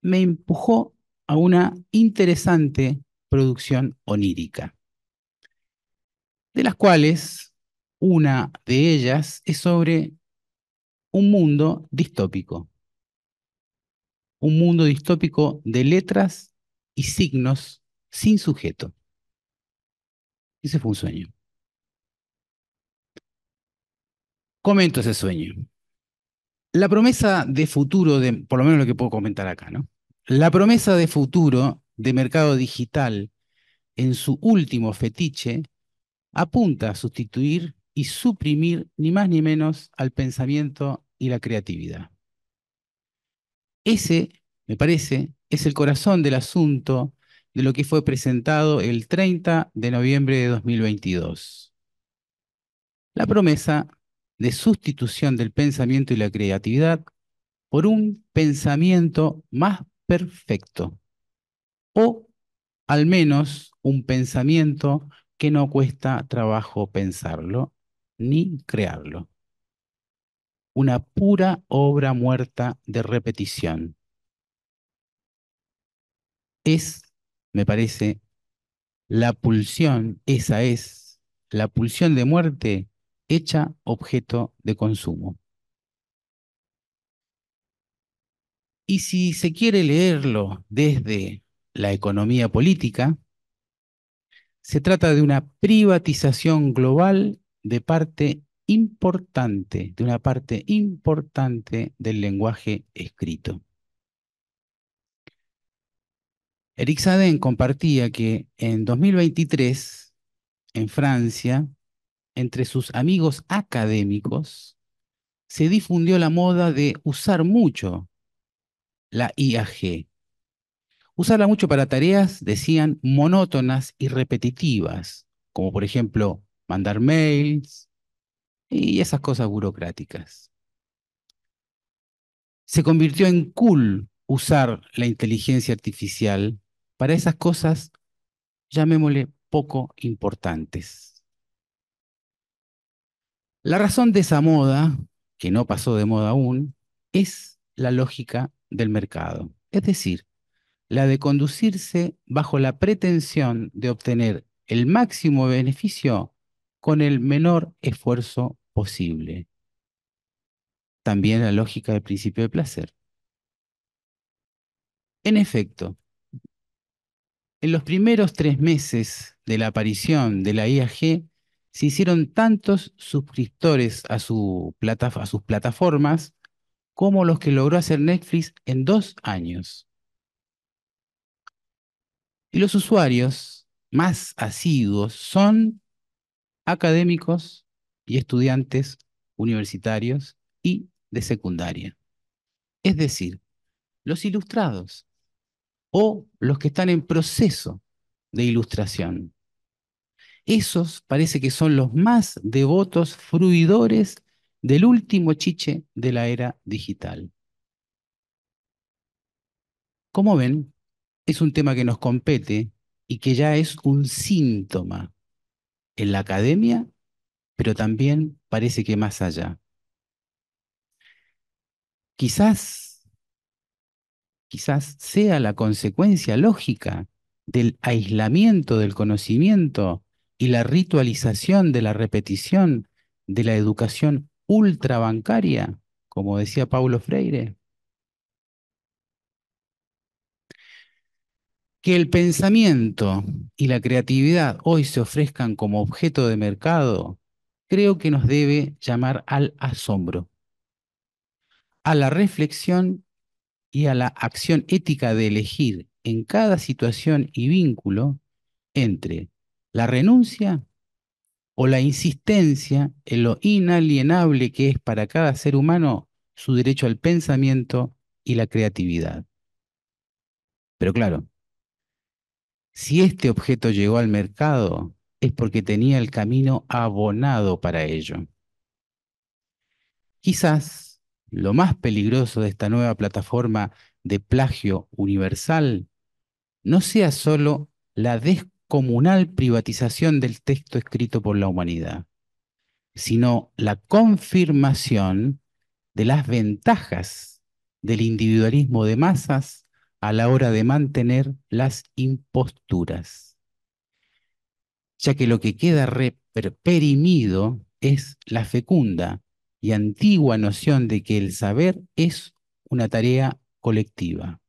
me empujó a una interesante producción onírica, de las cuales una de ellas es sobre un mundo distópico, un mundo distópico de letras y signos sin sujeto. Ese fue un sueño. Comento ese sueño. La promesa de futuro, de, por lo menos lo que puedo comentar acá, ¿no? La promesa de futuro de mercado digital en su último fetiche apunta a sustituir y suprimir ni más ni menos al pensamiento y la creatividad. Ese, me parece, es el corazón del asunto de lo que fue presentado el 30 de noviembre de 2022. La promesa de sustitución del pensamiento y la creatividad por un pensamiento más perfecto, o al menos un pensamiento que no cuesta trabajo pensarlo ni crearlo. Una pura obra muerta de repetición es, me parece, la pulsión, esa es, la pulsión de muerte hecha objeto de consumo. Y si se quiere leerlo desde la economía política, se trata de una privatización global de parte importante, de una parte importante del lenguaje escrito. Eric Saden compartía que en 2023, en Francia, entre sus amigos académicos, se difundió la moda de usar mucho la IAG. Usarla mucho para tareas, decían, monótonas y repetitivas, como por ejemplo mandar mails y esas cosas burocráticas. Se convirtió en cool usar la inteligencia artificial para esas cosas, llamémosle poco importantes. La razón de esa moda, que no pasó de moda aún, es la lógica del mercado, es decir, la de conducirse bajo la pretensión de obtener el máximo beneficio con el menor esfuerzo posible. También la lógica del principio de placer. En efecto, en los primeros tres meses de la aparición de la IAG, se hicieron tantos suscriptores a, a sus plataformas como los que logró hacer Netflix en dos años. Y los usuarios más asiduos son académicos y estudiantes universitarios y de secundaria. Es decir, los ilustrados, o los que están en proceso de ilustración. Esos parece que son los más devotos fruidores del último chiche de la era digital. Como ven, es un tema que nos compete y que ya es un síntoma en la academia, pero también parece que más allá. Quizás quizás sea la consecuencia lógica del aislamiento del conocimiento y la ritualización de la repetición de la educación ultrabancaria, como decía Paulo Freire. Que el pensamiento y la creatividad hoy se ofrezcan como objeto de mercado, creo que nos debe llamar al asombro, a la reflexión y a la acción ética de elegir en cada situación y vínculo entre la renuncia o la insistencia en lo inalienable que es para cada ser humano su derecho al pensamiento y la creatividad. Pero claro, si este objeto llegó al mercado es porque tenía el camino abonado para ello. Quizás lo más peligroso de esta nueva plataforma de plagio universal no sea solo la descomunal privatización del texto escrito por la humanidad, sino la confirmación de las ventajas del individualismo de masas a la hora de mantener las imposturas, ya que lo que queda perimido es la fecunda y antigua noción de que el saber es una tarea colectiva,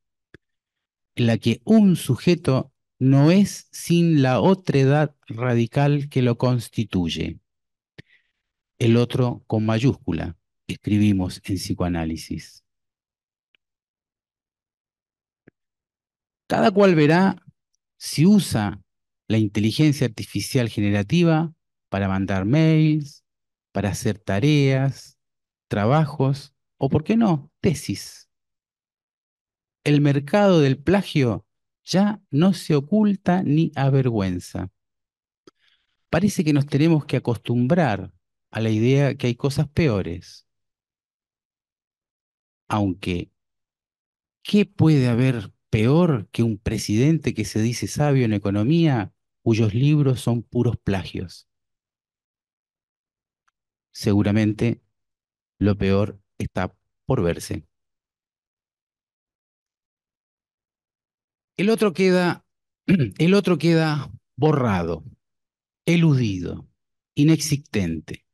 en la que un sujeto no es sin la otra edad radical que lo constituye. El otro con mayúscula, escribimos en psicoanálisis. Cada cual verá si usa la inteligencia artificial generativa para mandar mails, para hacer tareas, trabajos o, por qué no, tesis. El mercado del plagio ya no se oculta ni avergüenza. Parece que nos tenemos que acostumbrar a la idea que hay cosas peores. Aunque, ¿qué puede haber peor que un presidente que se dice sabio en economía cuyos libros son puros plagios? seguramente lo peor está por verse. El otro queda, el otro queda borrado, eludido, inexistente.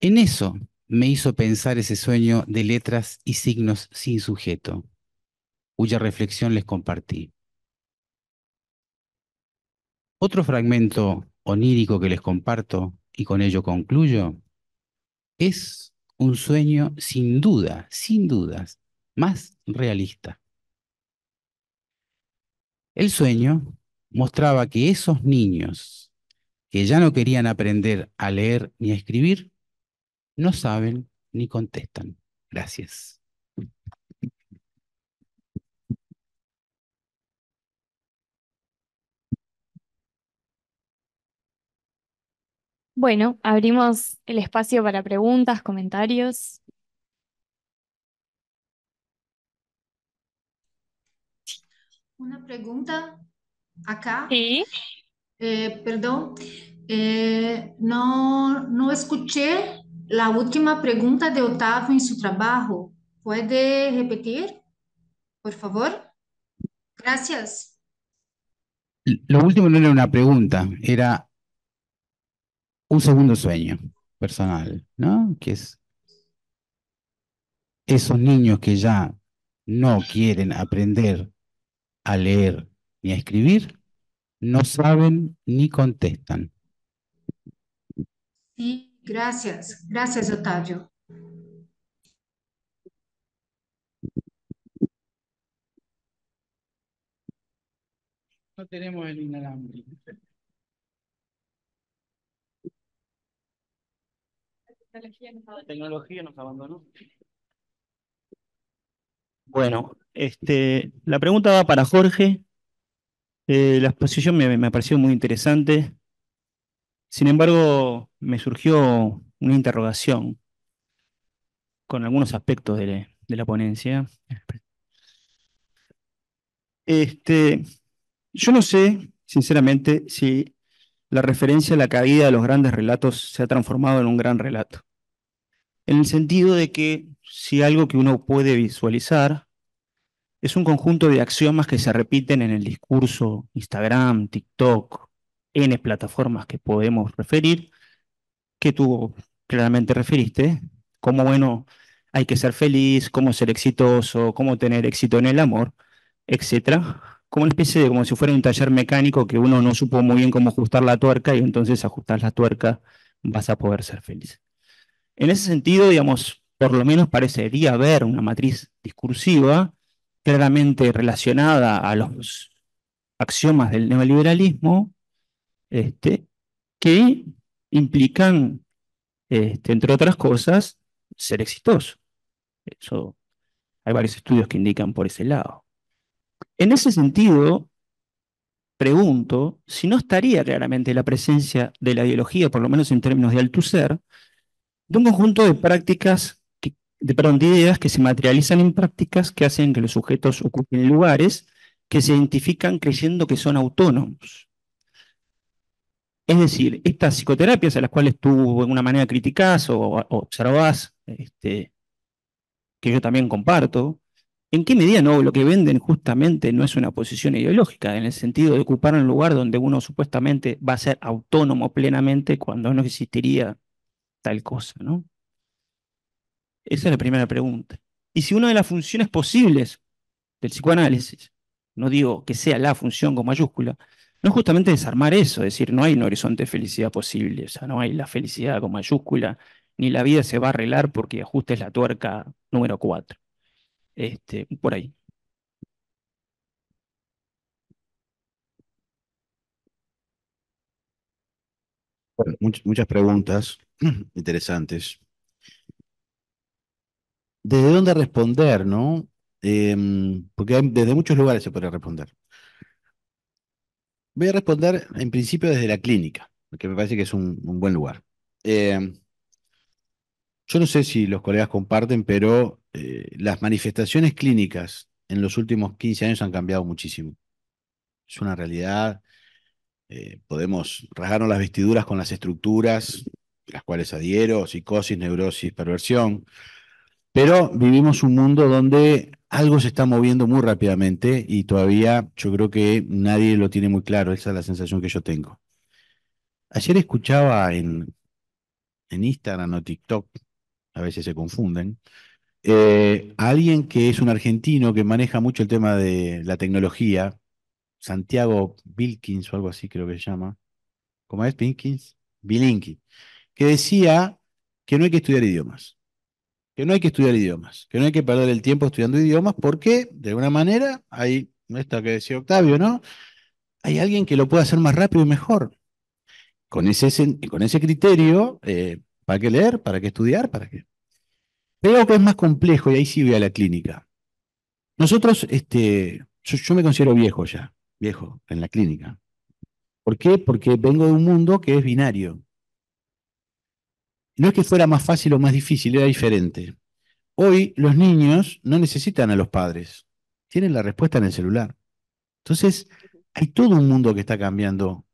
En eso me hizo pensar ese sueño de letras y signos sin sujeto, cuya reflexión les compartí. Otro fragmento onírico que les comparto y con ello concluyo, es un sueño sin duda, sin dudas, más realista. El sueño mostraba que esos niños que ya no querían aprender a leer ni a escribir, no saben ni contestan. Gracias. Bueno, abrimos el espacio para preguntas, comentarios. Una pregunta acá. Sí. Eh, perdón, eh, no, no escuché la última pregunta de Otávio en su trabajo. ¿Puede repetir, por favor? Gracias. Lo último no era una pregunta, era un segundo sueño personal, ¿no? Que es esos niños que ya no quieren aprender a leer ni a escribir, no saben ni contestan. Sí, gracias. Gracias, Otavio. No tenemos el inalámbrico. La tecnología nos abandonó. Bueno, este, la pregunta va para Jorge. Eh, la exposición me, ha pareció muy interesante. Sin embargo, me surgió una interrogación con algunos aspectos de, la, ponencia. Este, yo no sé, sinceramente, si la referencia a la caída de los grandes relatos se ha transformado en un gran relato. En el sentido de que si algo que uno puede visualizar es un conjunto de axiomas que se repiten en el discurso Instagram, TikTok, N plataformas que podemos referir, que tú claramente referiste, como bueno, hay que ser feliz, cómo ser exitoso, cómo tener éxito en el amor, etc., como una especie de, como si fuera un taller mecánico que uno no supo muy bien cómo ajustar la tuerca y entonces ajustar la tuerca vas a poder ser feliz. En ese sentido, digamos, por lo menos parecería haber una matriz discursiva claramente relacionada a los axiomas del neoliberalismo este, que implican, este, entre otras cosas, ser exitoso. Eso, hay varios estudios que indican por ese lado. En ese sentido, pregunto si no estaría claramente la presencia de la ideología, por lo menos en términos de ser, de un conjunto de prácticas, de, de ideas que se materializan en prácticas que hacen que los sujetos ocupen lugares que se identifican creyendo que son autónomos. Es decir, estas psicoterapias a las cuales tú de alguna manera criticás o, observás, este, que yo también comparto, ¿En qué medida no lo que venden justamente no es una posición ideológica, en el sentido de ocupar un lugar donde uno supuestamente va a ser autónomo plenamente cuando no existiría tal cosa, ¿no? Esa es la primera pregunta. Y si una de las funciones posibles del psicoanálisis, no digo que sea la función con mayúscula, no es justamente desarmar eso, decir, no hay un horizonte de felicidad posible, o sea, no hay la felicidad con mayúscula, ni la vida se va a arreglar porque ajustes la tuerca número cuatro. Este, por ahí. Bueno, muchas preguntas interesantes. ¿Desde dónde responder, no? Em, porque desde muchos lugares se puede responder. Voy a responder en principio desde la clínica, porque me parece que es un, un buen lugar. Em, yo no sé si los colegas comparten, pero eh, las manifestaciones clínicas en los últimos 15 años han cambiado muchísimo. Es una realidad. Eh, podemos rasgarnos las vestiduras con las estructuras, las cuales adhiero, psicosis, neurosis, perversión. Pero vivimos un mundo donde algo se está moviendo muy rápidamente y todavía yo creo que nadie lo tiene muy claro. Esa es la sensación que yo tengo. Ayer escuchaba en, en Instagram o TikTok a veces se confunden. Eh, alguien que es un argentino que maneja mucho el tema de la tecnología, Santiago Bilkins o algo así creo que se llama. ¿Cómo es? Bilkins? Bilinki. Que decía que no hay que estudiar idiomas. Que no hay que estudiar idiomas. Que no hay que perder el tiempo estudiando idiomas porque, de alguna manera, hay, esta que decía Octavio, ¿no? Hay alguien que lo puede hacer más rápido y mejor. Con ese, con ese criterio, eh, ¿Para qué leer? ¿Para qué estudiar? ¿Para qué? Pero que es más complejo y ahí sí voy a la clínica. Nosotros, este, yo, yo me considero viejo ya, viejo en la clínica. ¿Por qué? Porque vengo de un mundo que es binario. No es que fuera más fácil o más difícil, era diferente. Hoy los niños no necesitan a los padres, tienen la respuesta en el celular. Entonces, hay todo un mundo que está cambiando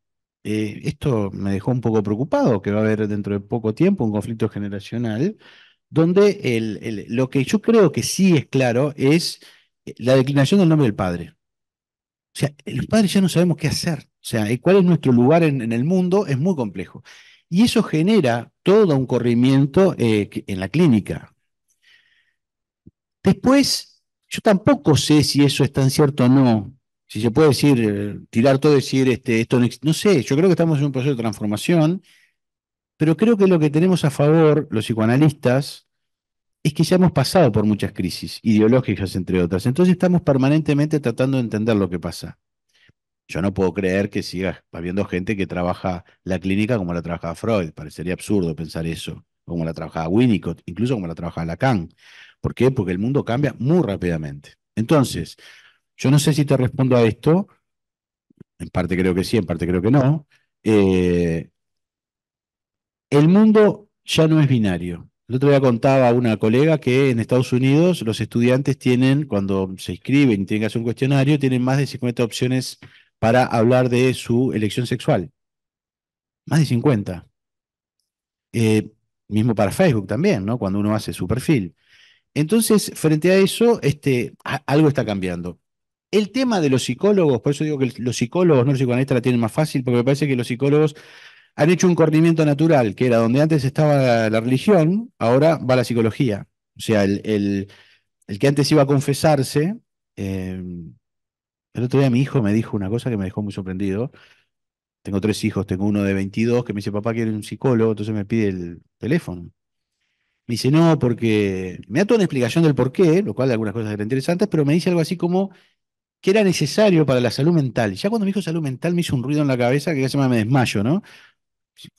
eh, esto me dejó un poco preocupado, que va a haber dentro de poco tiempo un conflicto generacional, donde lo que yo creo que sí es claro es eh, la declinación del nombre del padre. O sea, los padres ya no sabemos qué hacer. O sea, eh, cuál es nuestro lugar en, el mundo es muy complejo. Y eso genera todo un corrimiento en la clínica. Después, yo tampoco sé si eso es tan cierto o no, si se puede decir, eh, tirar todo y decir, este, esto no, no sé, yo creo que estamos en un proceso de transformación, pero creo que lo que tenemos a favor los psicoanalistas es que ya hemos pasado por muchas crisis ideológicas, entre otras, entonces estamos permanentemente tratando de entender lo que pasa. Yo no puedo creer que siga habiendo gente que trabaja la clínica como la trabajaba Freud, parecería absurdo pensar eso, como la trabajaba Winnicott, incluso como la trabajaba Lacan. ¿Por qué? Porque el mundo cambia muy rápidamente. Entonces, yo no sé si te respondo a esto, en parte creo que sí, en parte creo que no. Eh, el mundo ya no es binario. El otro día contaba una colega que en Estados Unidos los estudiantes tienen, cuando se inscriben y tienen que hacer un cuestionario, tienen más de 50 opciones para hablar de su elección sexual. Más de 50. Eh, mismo para Facebook también, ¿no? Cuando uno hace su perfil. Entonces, frente a eso, este, algo está cambiando. El tema de los psicólogos, por eso digo que los psicólogos, no los psicoanalistas, la tienen más fácil, porque me parece que los psicólogos han hecho un corrimiento natural, que era donde antes estaba la religión, ahora va la psicología. O sea, el, que antes iba a confesarse, eh, el otro día mi hijo me dijo una cosa que me dejó muy sorprendido. Tengo tres hijos, tengo uno de 22 que me dice, papá, quiere un psicólogo, entonces me pide el teléfono. Me dice, no, porque me da toda una explicación del por qué, lo cual algunas cosas eran interesantes, pero me dice algo así como, que era necesario para la salud mental. Ya cuando me dijo salud mental me hizo un ruido en la cabeza que llama me desmayo, ¿no?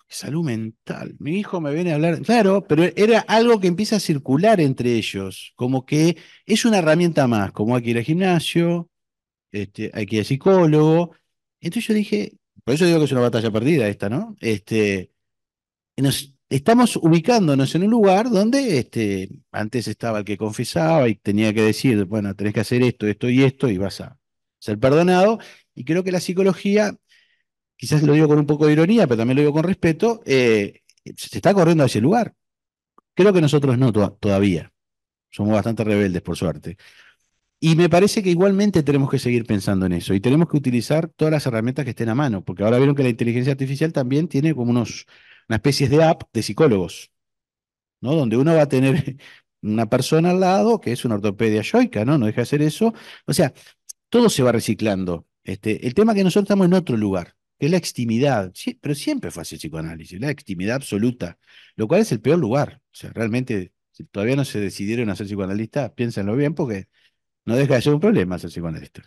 Salud mental. Mi hijo me viene a hablar. Claro, pero era algo que empieza a circular entre ellos. Como que es una herramienta más. Como hay que ir al gimnasio, este, hay que ir al psicólogo. Entonces yo dije, por eso digo que es una batalla perdida esta, ¿no? Este, nos, estamos ubicándonos en un lugar donde este, antes estaba el que confesaba y tenía que decir, bueno, tenés que hacer esto, esto y esto y vas a ser perdonado. Y creo que la psicología, quizás lo digo con un poco de ironía, pero también lo digo con respeto, eh, se está corriendo a ese lugar. Creo que nosotros no todavía. Somos bastante rebeldes, por suerte. Y me parece que igualmente tenemos que seguir pensando en eso y tenemos que utilizar todas las herramientas que estén a mano, porque ahora vieron que la inteligencia artificial también tiene como unos una especie de app de psicólogos, ¿no? Donde uno va a tener una persona al lado que es una ortopedia yoica, ¿no? No deja de hacer eso. O sea, todo se va reciclando. Este, el tema que nosotros estamos en otro lugar, que es la extimidad. Sí, pero siempre fue así el psicoanálisis, la extimidad absoluta, lo cual es el peor lugar. O sea, realmente, si todavía no se decidieron a ser psicoanalistas, piénsenlo bien porque no deja de ser un problema ser psicoanalista.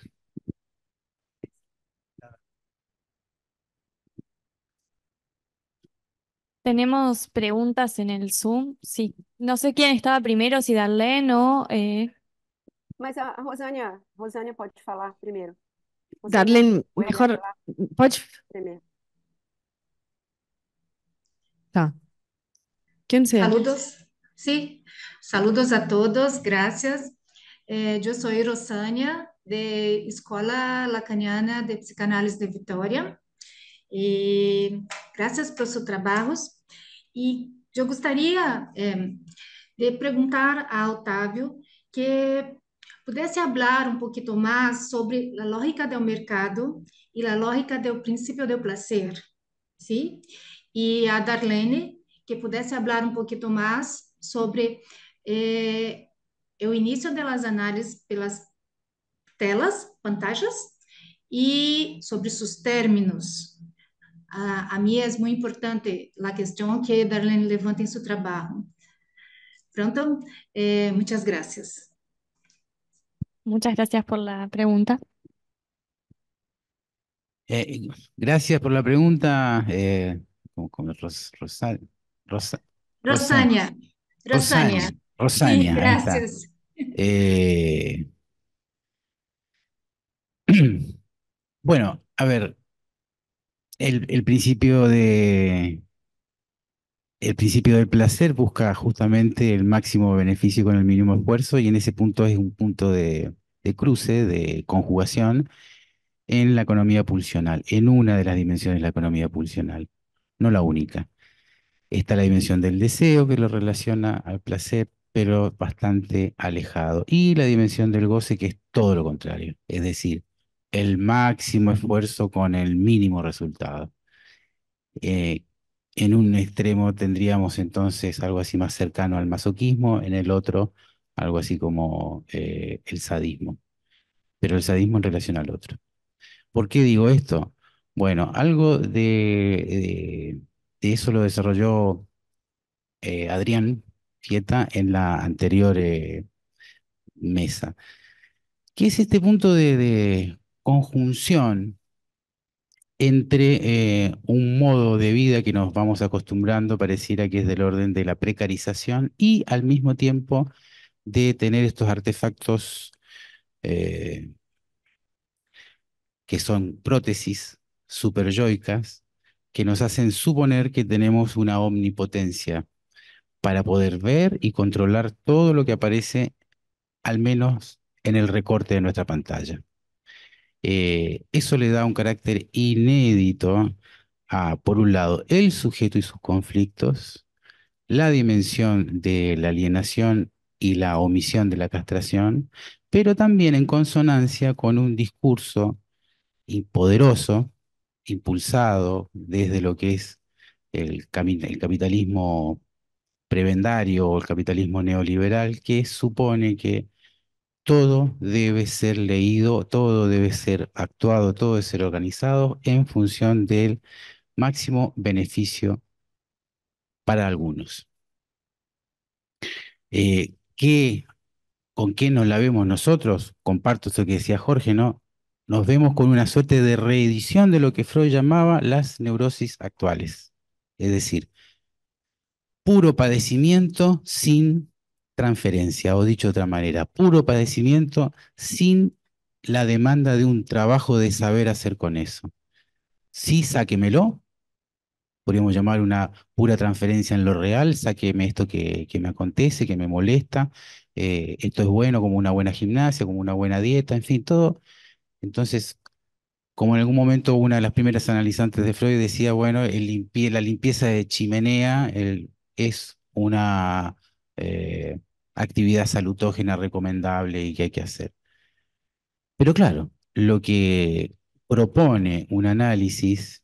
Tenemos preguntas en el Zoom. Sí, no sé quién estaba primero, si Darlene o... Eh... Mas a Rosania, hablar primero. Darlene, mejor, puedes. ¿Quién sea? Saludos, sí, saludos a todos, gracias. Eh, yo soy Rosania, de Escuela Lacaniana de Psicanálisis de Victoria. Eh, graças por seus trabalhos. E eu gostaria eh, de perguntar a Otávio que pudesse falar um pouquinho mais sobre a lógica do mercado e a lógica do princípio do prazer, sim? E a Darlene que pudesse falar um pouquinho mais sobre eh, o início das análises pelas telas, pantallas, e sobre seus términos. a, mí es muy importante la cuestión que Darlene levanta en su trabajo. Pronto, eh, muchas gracias. Muchas gracias por la pregunta. Eh, gracias por la pregunta, eh, como, Rosania. gracias. Eh, bueno, a ver, el, principio de, el principio del placer busca justamente el máximo beneficio con el mínimo esfuerzo y en ese punto es un punto de, de, cruce, de conjugación en la economía pulsional, en una de las dimensiones de la economía pulsional, no la única. Está la dimensión del deseo que lo relaciona al placer, pero bastante alejado, y la dimensión del goce que es todo lo contrario, es decir, el máximo esfuerzo con el mínimo resultado. Eh, en un extremo tendríamos entonces algo así más cercano al masoquismo, en el otro algo así como eh, el sadismo, pero el sadismo en relación al otro. ¿Por qué digo esto? Bueno, algo de, eso lo desarrolló eh, Adrián Fieta en la anterior mesa. ¿Qué es este punto de conjunción entre eh, un modo de vida que nos vamos acostumbrando, pareciera que es del orden de la precarización, y al mismo tiempo de tener estos artefactos eh, que son prótesis superjoicas que nos hacen suponer que tenemos una omnipotencia para poder ver y controlar todo lo que aparece, al menos en el recorte de nuestra pantalla. Eh, eso le da un carácter inédito a, por un lado, el sujeto y sus conflictos, la dimensión de la alienación y la omisión de la castración, pero también en consonancia con un discurso poderoso, impulsado desde lo que es el, el capitalismo prebendario o el capitalismo neoliberal, que supone que todo debe ser leído, todo debe ser actuado, todo debe ser organizado en función del máximo beneficio para algunos. Eh, ¿Con qué nos la vemos nosotros? Comparto esto que decía Jorge, ¿no? Nos vemos con una suerte de reedición de lo que Freud llamaba las neurosis actuales. Es decir, puro padecimiento sin transferencia, o dicho de otra manera, puro padecimiento sin la demanda de un trabajo de saber hacer con eso. Sí, sáquemelo, podríamos llamar una pura transferencia en lo real, sáqueme esto que, que me acontece, que me molesta, eh, esto es bueno como una buena gimnasia, como una buena dieta, en fin, todo. Entonces, como en algún momento una de las primeras analizantes de Freud decía, bueno, el limpie la limpieza de chimenea es una... Eh, actividad salutógena recomendable y que hay que hacer. Pero claro, lo que propone un análisis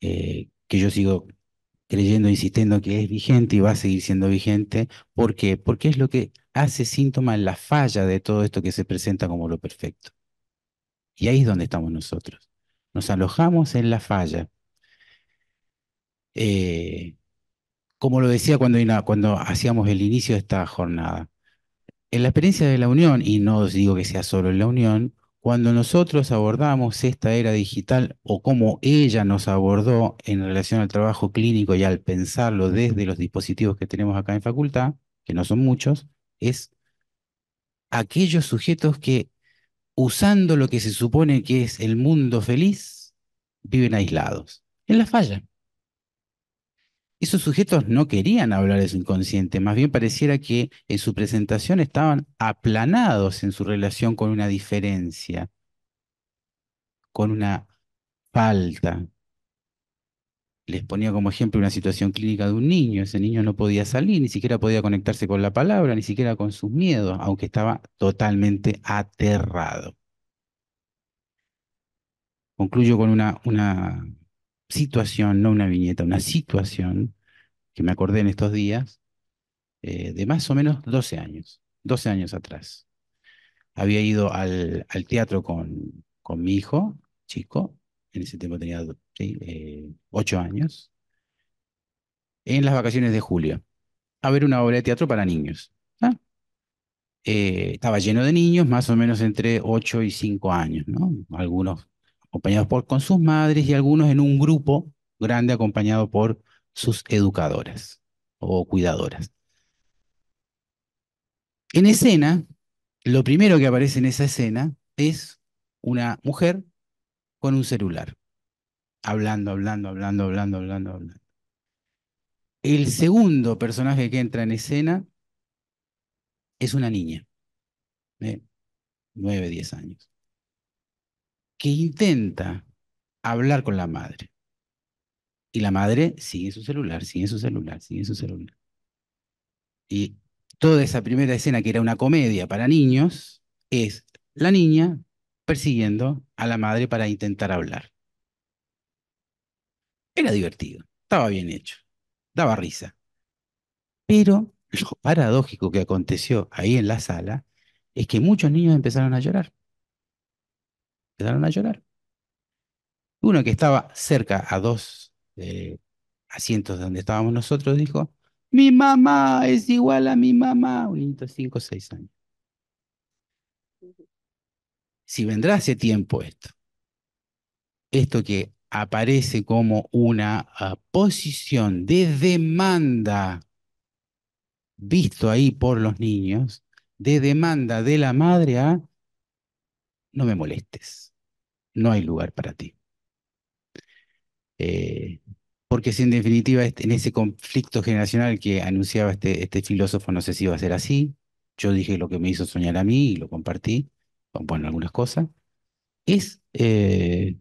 eh, que yo sigo creyendo, insistiendo que es vigente y va a seguir siendo vigente. ¿Por qué? Porque es lo que hace síntoma en la falla de todo esto que se presenta como lo perfecto. Y ahí es donde estamos nosotros. Nos alojamos en la falla. Eh, como lo decía cuando, hacíamos el inicio de esta jornada, en la experiencia de la Unión, y no digo que sea solo en la Unión, cuando nosotros abordamos esta era digital o cómo ella nos abordó en relación al trabajo clínico y al pensarlo desde los dispositivos que tenemos acá en facultad, que no son muchos, es aquellos sujetos que usando lo que se supone que es el mundo feliz, viven aislados, en la falla. Esos sujetos no querían hablar de su inconsciente, más bien pareciera que en su presentación estaban aplanados en su relación con una diferencia, con una falta. Les ponía como ejemplo una situación clínica de un niño. Ese niño no podía salir, ni siquiera podía conectarse con la palabra, ni siquiera con sus miedos, aunque estaba totalmente aterrado. Concluyo con una, una situación, no una viñeta, una situación que me acordé en estos días, eh, de más o menos 12 años, 12 años atrás. Había ido al, teatro con, con mi hijo, chico, en ese tiempo tenía 8 eh, años, en las vacaciones de julio, a ver una obra de teatro para niños. Eh, estaba lleno de niños, más o menos entre 8 y 5 años, Algunos acompañados por, con sus madres y algunos en un grupo grande acompañado por sus educadoras o cuidadoras. En escena, lo primero que aparece en esa escena es una mujer con un celular, hablando, hablando, hablando, hablando, hablando, hablando. El segundo personaje que entra en escena es una niña, de 9, 10 años que intenta hablar con la madre. Y la madre sigue su celular, sigue su celular, sigue su celular. Y toda esa primera escena, que era una comedia para niños, es la niña persiguiendo a la madre para intentar hablar. Era divertido, estaba bien hecho, daba risa. Pero lo paradójico que aconteció ahí en la sala es que muchos niños empezaron a llorar. Empezaron a llorar. Uno que estaba cerca a dos eh, asientos donde estábamos nosotros dijo, mi mamá es igual a mi mamá. Un o 6 años. Si vendrá hace tiempo esto, esto que aparece como una ah, posición de demanda visto ahí por los niños, de demanda de la madre a no me molestes, no hay lugar para ti. Eh, porque si en definitiva en ese conflicto generacional que anunciaba este, este filósofo, no sé si iba a ser así, yo dije lo que me hizo soñar a mí y lo compartí, bueno, algunas cosas, es eh,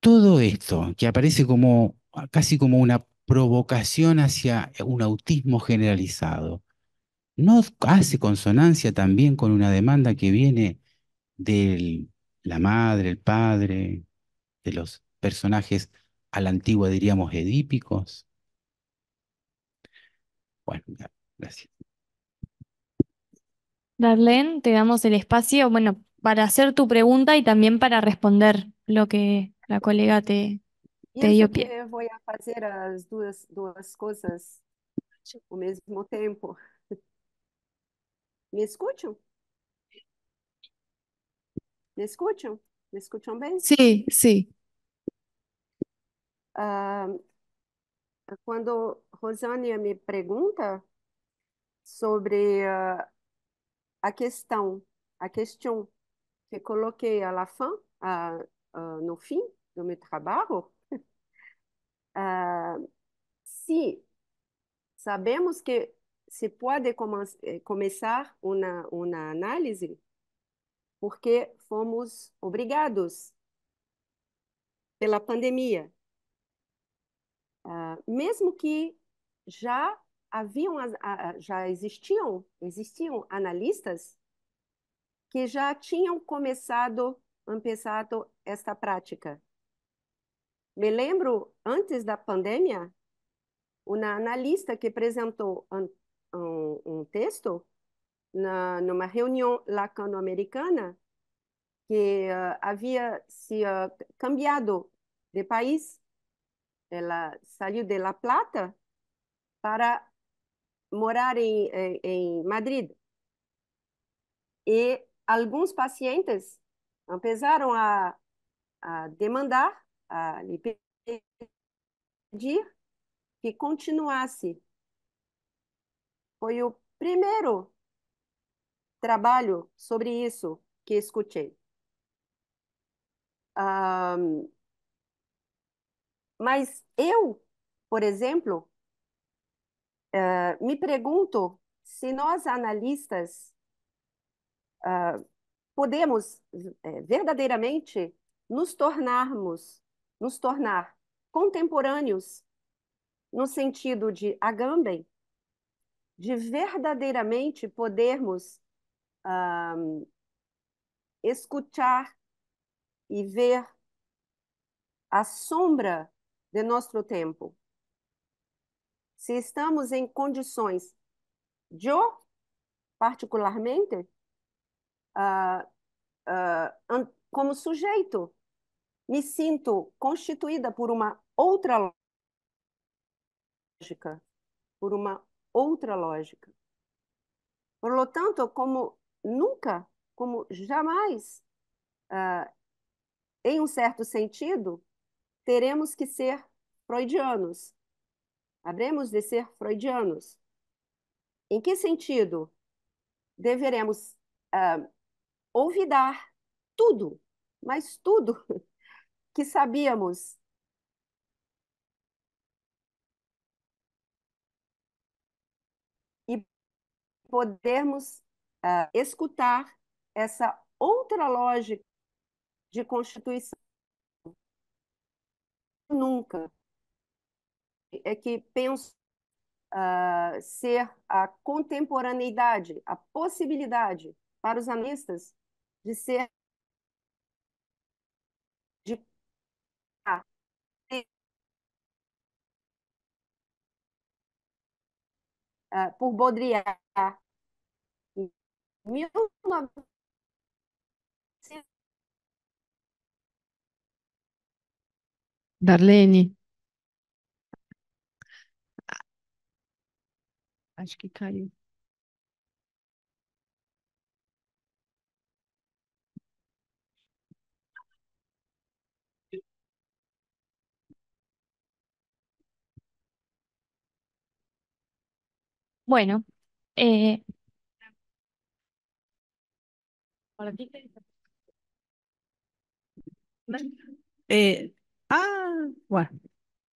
todo esto que aparece como casi como una provocación hacia un autismo generalizado, no hace consonancia también con una demanda que viene de la madre, el padre, de los personajes a la antigua, diríamos, edípicos. Bueno, gracias. Darlene, te damos el espacio, bueno, para hacer tu pregunta y también para responder lo que la colega te, te dio pie. Voy a hacer las dos, dos cosas al mismo tiempo. ¿Me escutam ¿Me escutam ¿Me escutam bem sim sim Uh, quando Rosânia me pergunta sobre uh, a questão, a questão que coloquei à la fin, uh, uh, no fim do meu trabalho, se sabemos que se pode eh, começar uma, uma análise porque fomos obrigados pela pandemia. Uh, mesmo que já haviam já existiam existiam analistas que já tinham começado começado esta prática. Me lembro antes da pandemia, uma analista que apresentou um, um texto na, numa reunião lacano-americana que uh, havia se uh, cambiado de país. Ela saiu de La Plata para morar em, em, em Madrid. E alguns pacientes começaram a, a demandar, a lhe pedir que continuasse foi o primeiro trabalho sobre isso que escutei. Um, mas eu, por exemplo, uh, me pergunto se nós analistas uh, podemos eh, verdadeiramente nos tornarmos, nos tornar contemporâneos no sentido de Agamben, de verdadeiramente podermos um, escutar e ver a sombra de nosso tempo. Se estamos em condições, eu, particularmente, uh, uh, como sujeito, me sinto constituída por uma outra lógica, por uma outra lógica. Por lo tanto, como nunca, como jamais, ah, em um certo sentido, teremos que ser freudianos. Habremos de ser freudianos. Em que sentido? Deveremos ah, olvidar tudo, mas tudo que sabíamos podermos uh, escutar essa outra lógica de constituição. Nunca é que penso uh, ser a contemporaneidade, a possibilidade para os analistas de ser uh, por Baudrillard. Em 1900... Darlene? Acho que caiu. Bueno, eh, eh, ah, bueno,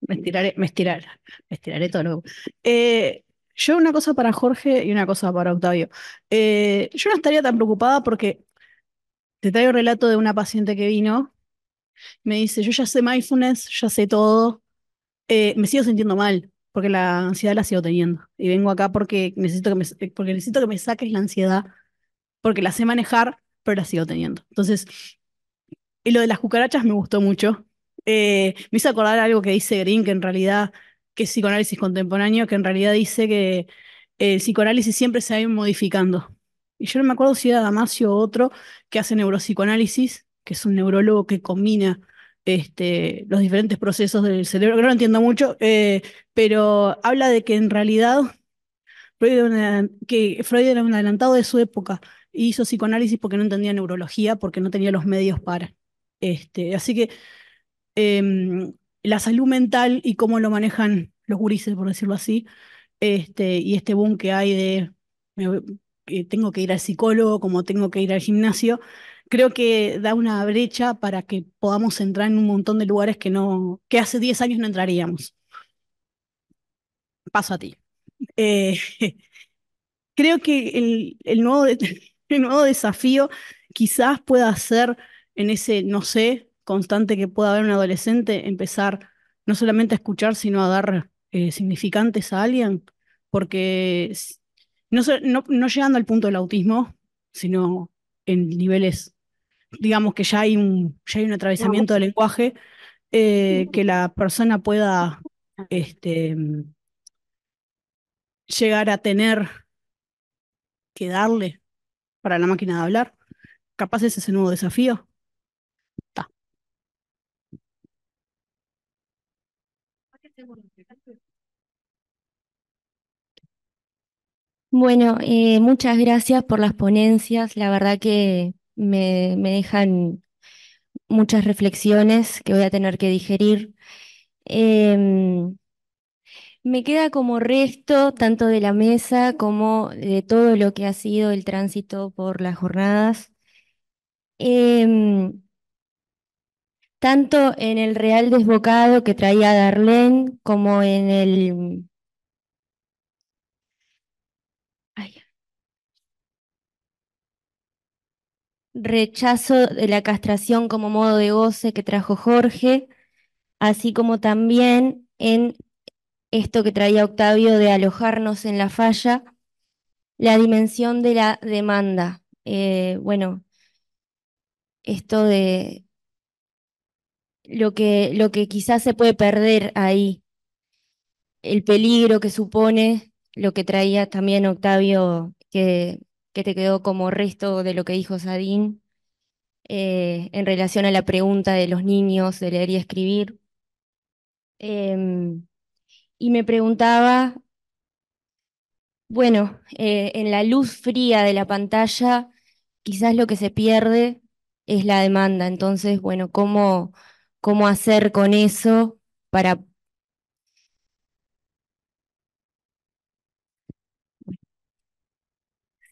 me estiraré, me estiraré, me estiraré todo eh, yo una cosa para Jorge y una cosa para Octavio. yo no estaría tan preocupada porque te traigo el relato de una paciente que vino, me dice, yo ya sé mindfulness, ya sé todo, me sigo sintiendo mal porque la ansiedad la sigo teniendo. Y vengo acá porque necesito que me, eh, porque necesito que me saques la ansiedad, porque la sé manejar, pero la sigo teniendo. Entonces, y lo de las cucarachas me gustó mucho. Eh, me hizo acordar algo que dice Green, que en realidad, que es psicoanálisis contemporáneo, que en realidad dice que eh, el psicoanálisis siempre se va a modificando. Y yo no me acuerdo si era Damasio o otro que hace neuropsicoanálisis, que es un neurólogo que combina este, los diferentes procesos del cerebro, que no lo entiendo mucho, eh, pero habla de que en realidad Freud era, que Freud era un adelantado de su época hizo psicoanálisis porque no entendía neurología, porque no tenía los medios para. Este, así que em, la salud mental y cómo lo manejan los gurises, por decirlo así, este, y este boom que hay de que tengo que ir al psicólogo, como tengo que ir al gimnasio, creo que da una brecha para que podamos entrar en un montón de lugares que, no, que hace 10 años no entraríamos. Paso a ti. Eh, creo que el, nuevo el nuevo desafío quizás pueda ser en ese, no sé, constante que pueda haber un adolescente, empezar no solamente a escuchar, sino a dar eh, significantes a alguien, porque no, no, no llegando al punto del autismo, sino en niveles digamos que ya hay un, ya hay un atravesamiento del lenguaje, eh, que la persona pueda este, llegar a tener que darle para la máquina de hablar. Capaz ese es ese nuevo desafío. Bueno, eh, muchas gracias por las ponencias. La verdad que me, dejan muchas reflexiones que voy a tener que digerir. Em, me queda como resto tanto de la mesa como de todo lo que ha sido el tránsito por las jornadas. Em, tanto en el real desbocado que traía Darlene como en el rechazo de la castración como modo de goce que trajo Jorge, así como también en esto que traía Octavio de alojarnos en la falla, la dimensión de la demanda. Eh, bueno, esto de lo que, lo que quizás se puede perder ahí, el peligro que supone lo que traía también Octavio, que que te quedó como resto de lo que dijo Sadín eh, en relación a la pregunta de los niños de leer y escribir. Em, y me preguntaba, bueno, eh, en la luz fría de la pantalla, quizás lo que se pierde es la demanda. Entonces, bueno, ¿cómo, cómo hacer con eso para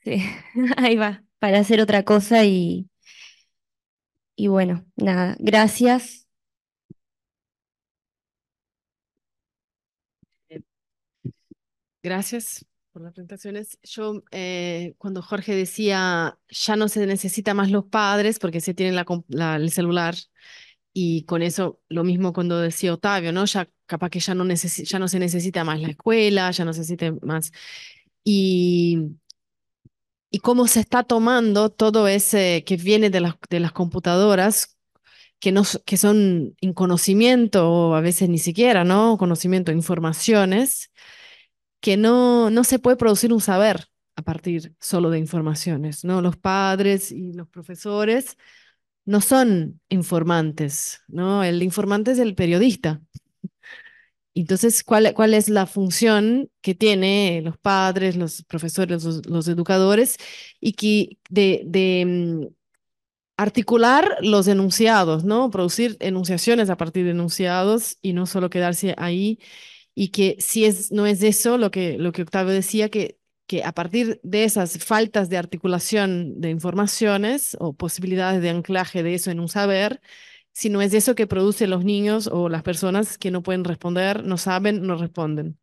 Sí, ahí va, para hacer otra cosa y, y bueno, nada, gracias. Eh, gracias por las presentaciones. Yo, eh, cuando Jorge decía, ya no se necesita más los padres porque se tienen el celular, y con eso lo mismo cuando decía Octavio, ¿no? Ya capaz que ya no, ya no se necesita más la escuela, ya no se necesita más. Y y cómo se está tomando todo ese que viene de las, computadoras, que, que son en conocimiento o a veces ni siquiera, ¿no? Conocimiento, informaciones, que no, no se puede producir un saber a partir solo de informaciones, ¿no? Los padres y los profesores no son informantes, ¿no? El informante es el periodista, entonces, ¿cuál, es la función que tienen los padres, los profesores, los, educadores y que de, de mm, articular los enunciados, ¿no? Producir enunciaciones a partir de enunciados y no solo quedarse ahí. Y que si es, no es eso lo que, lo que Octavio decía, que, que a partir de esas faltas de articulación de informaciones o posibilidades de anclaje de eso en un saber, si no es eso que produce los niños o las personas que no pueden responder, no saben, no responden.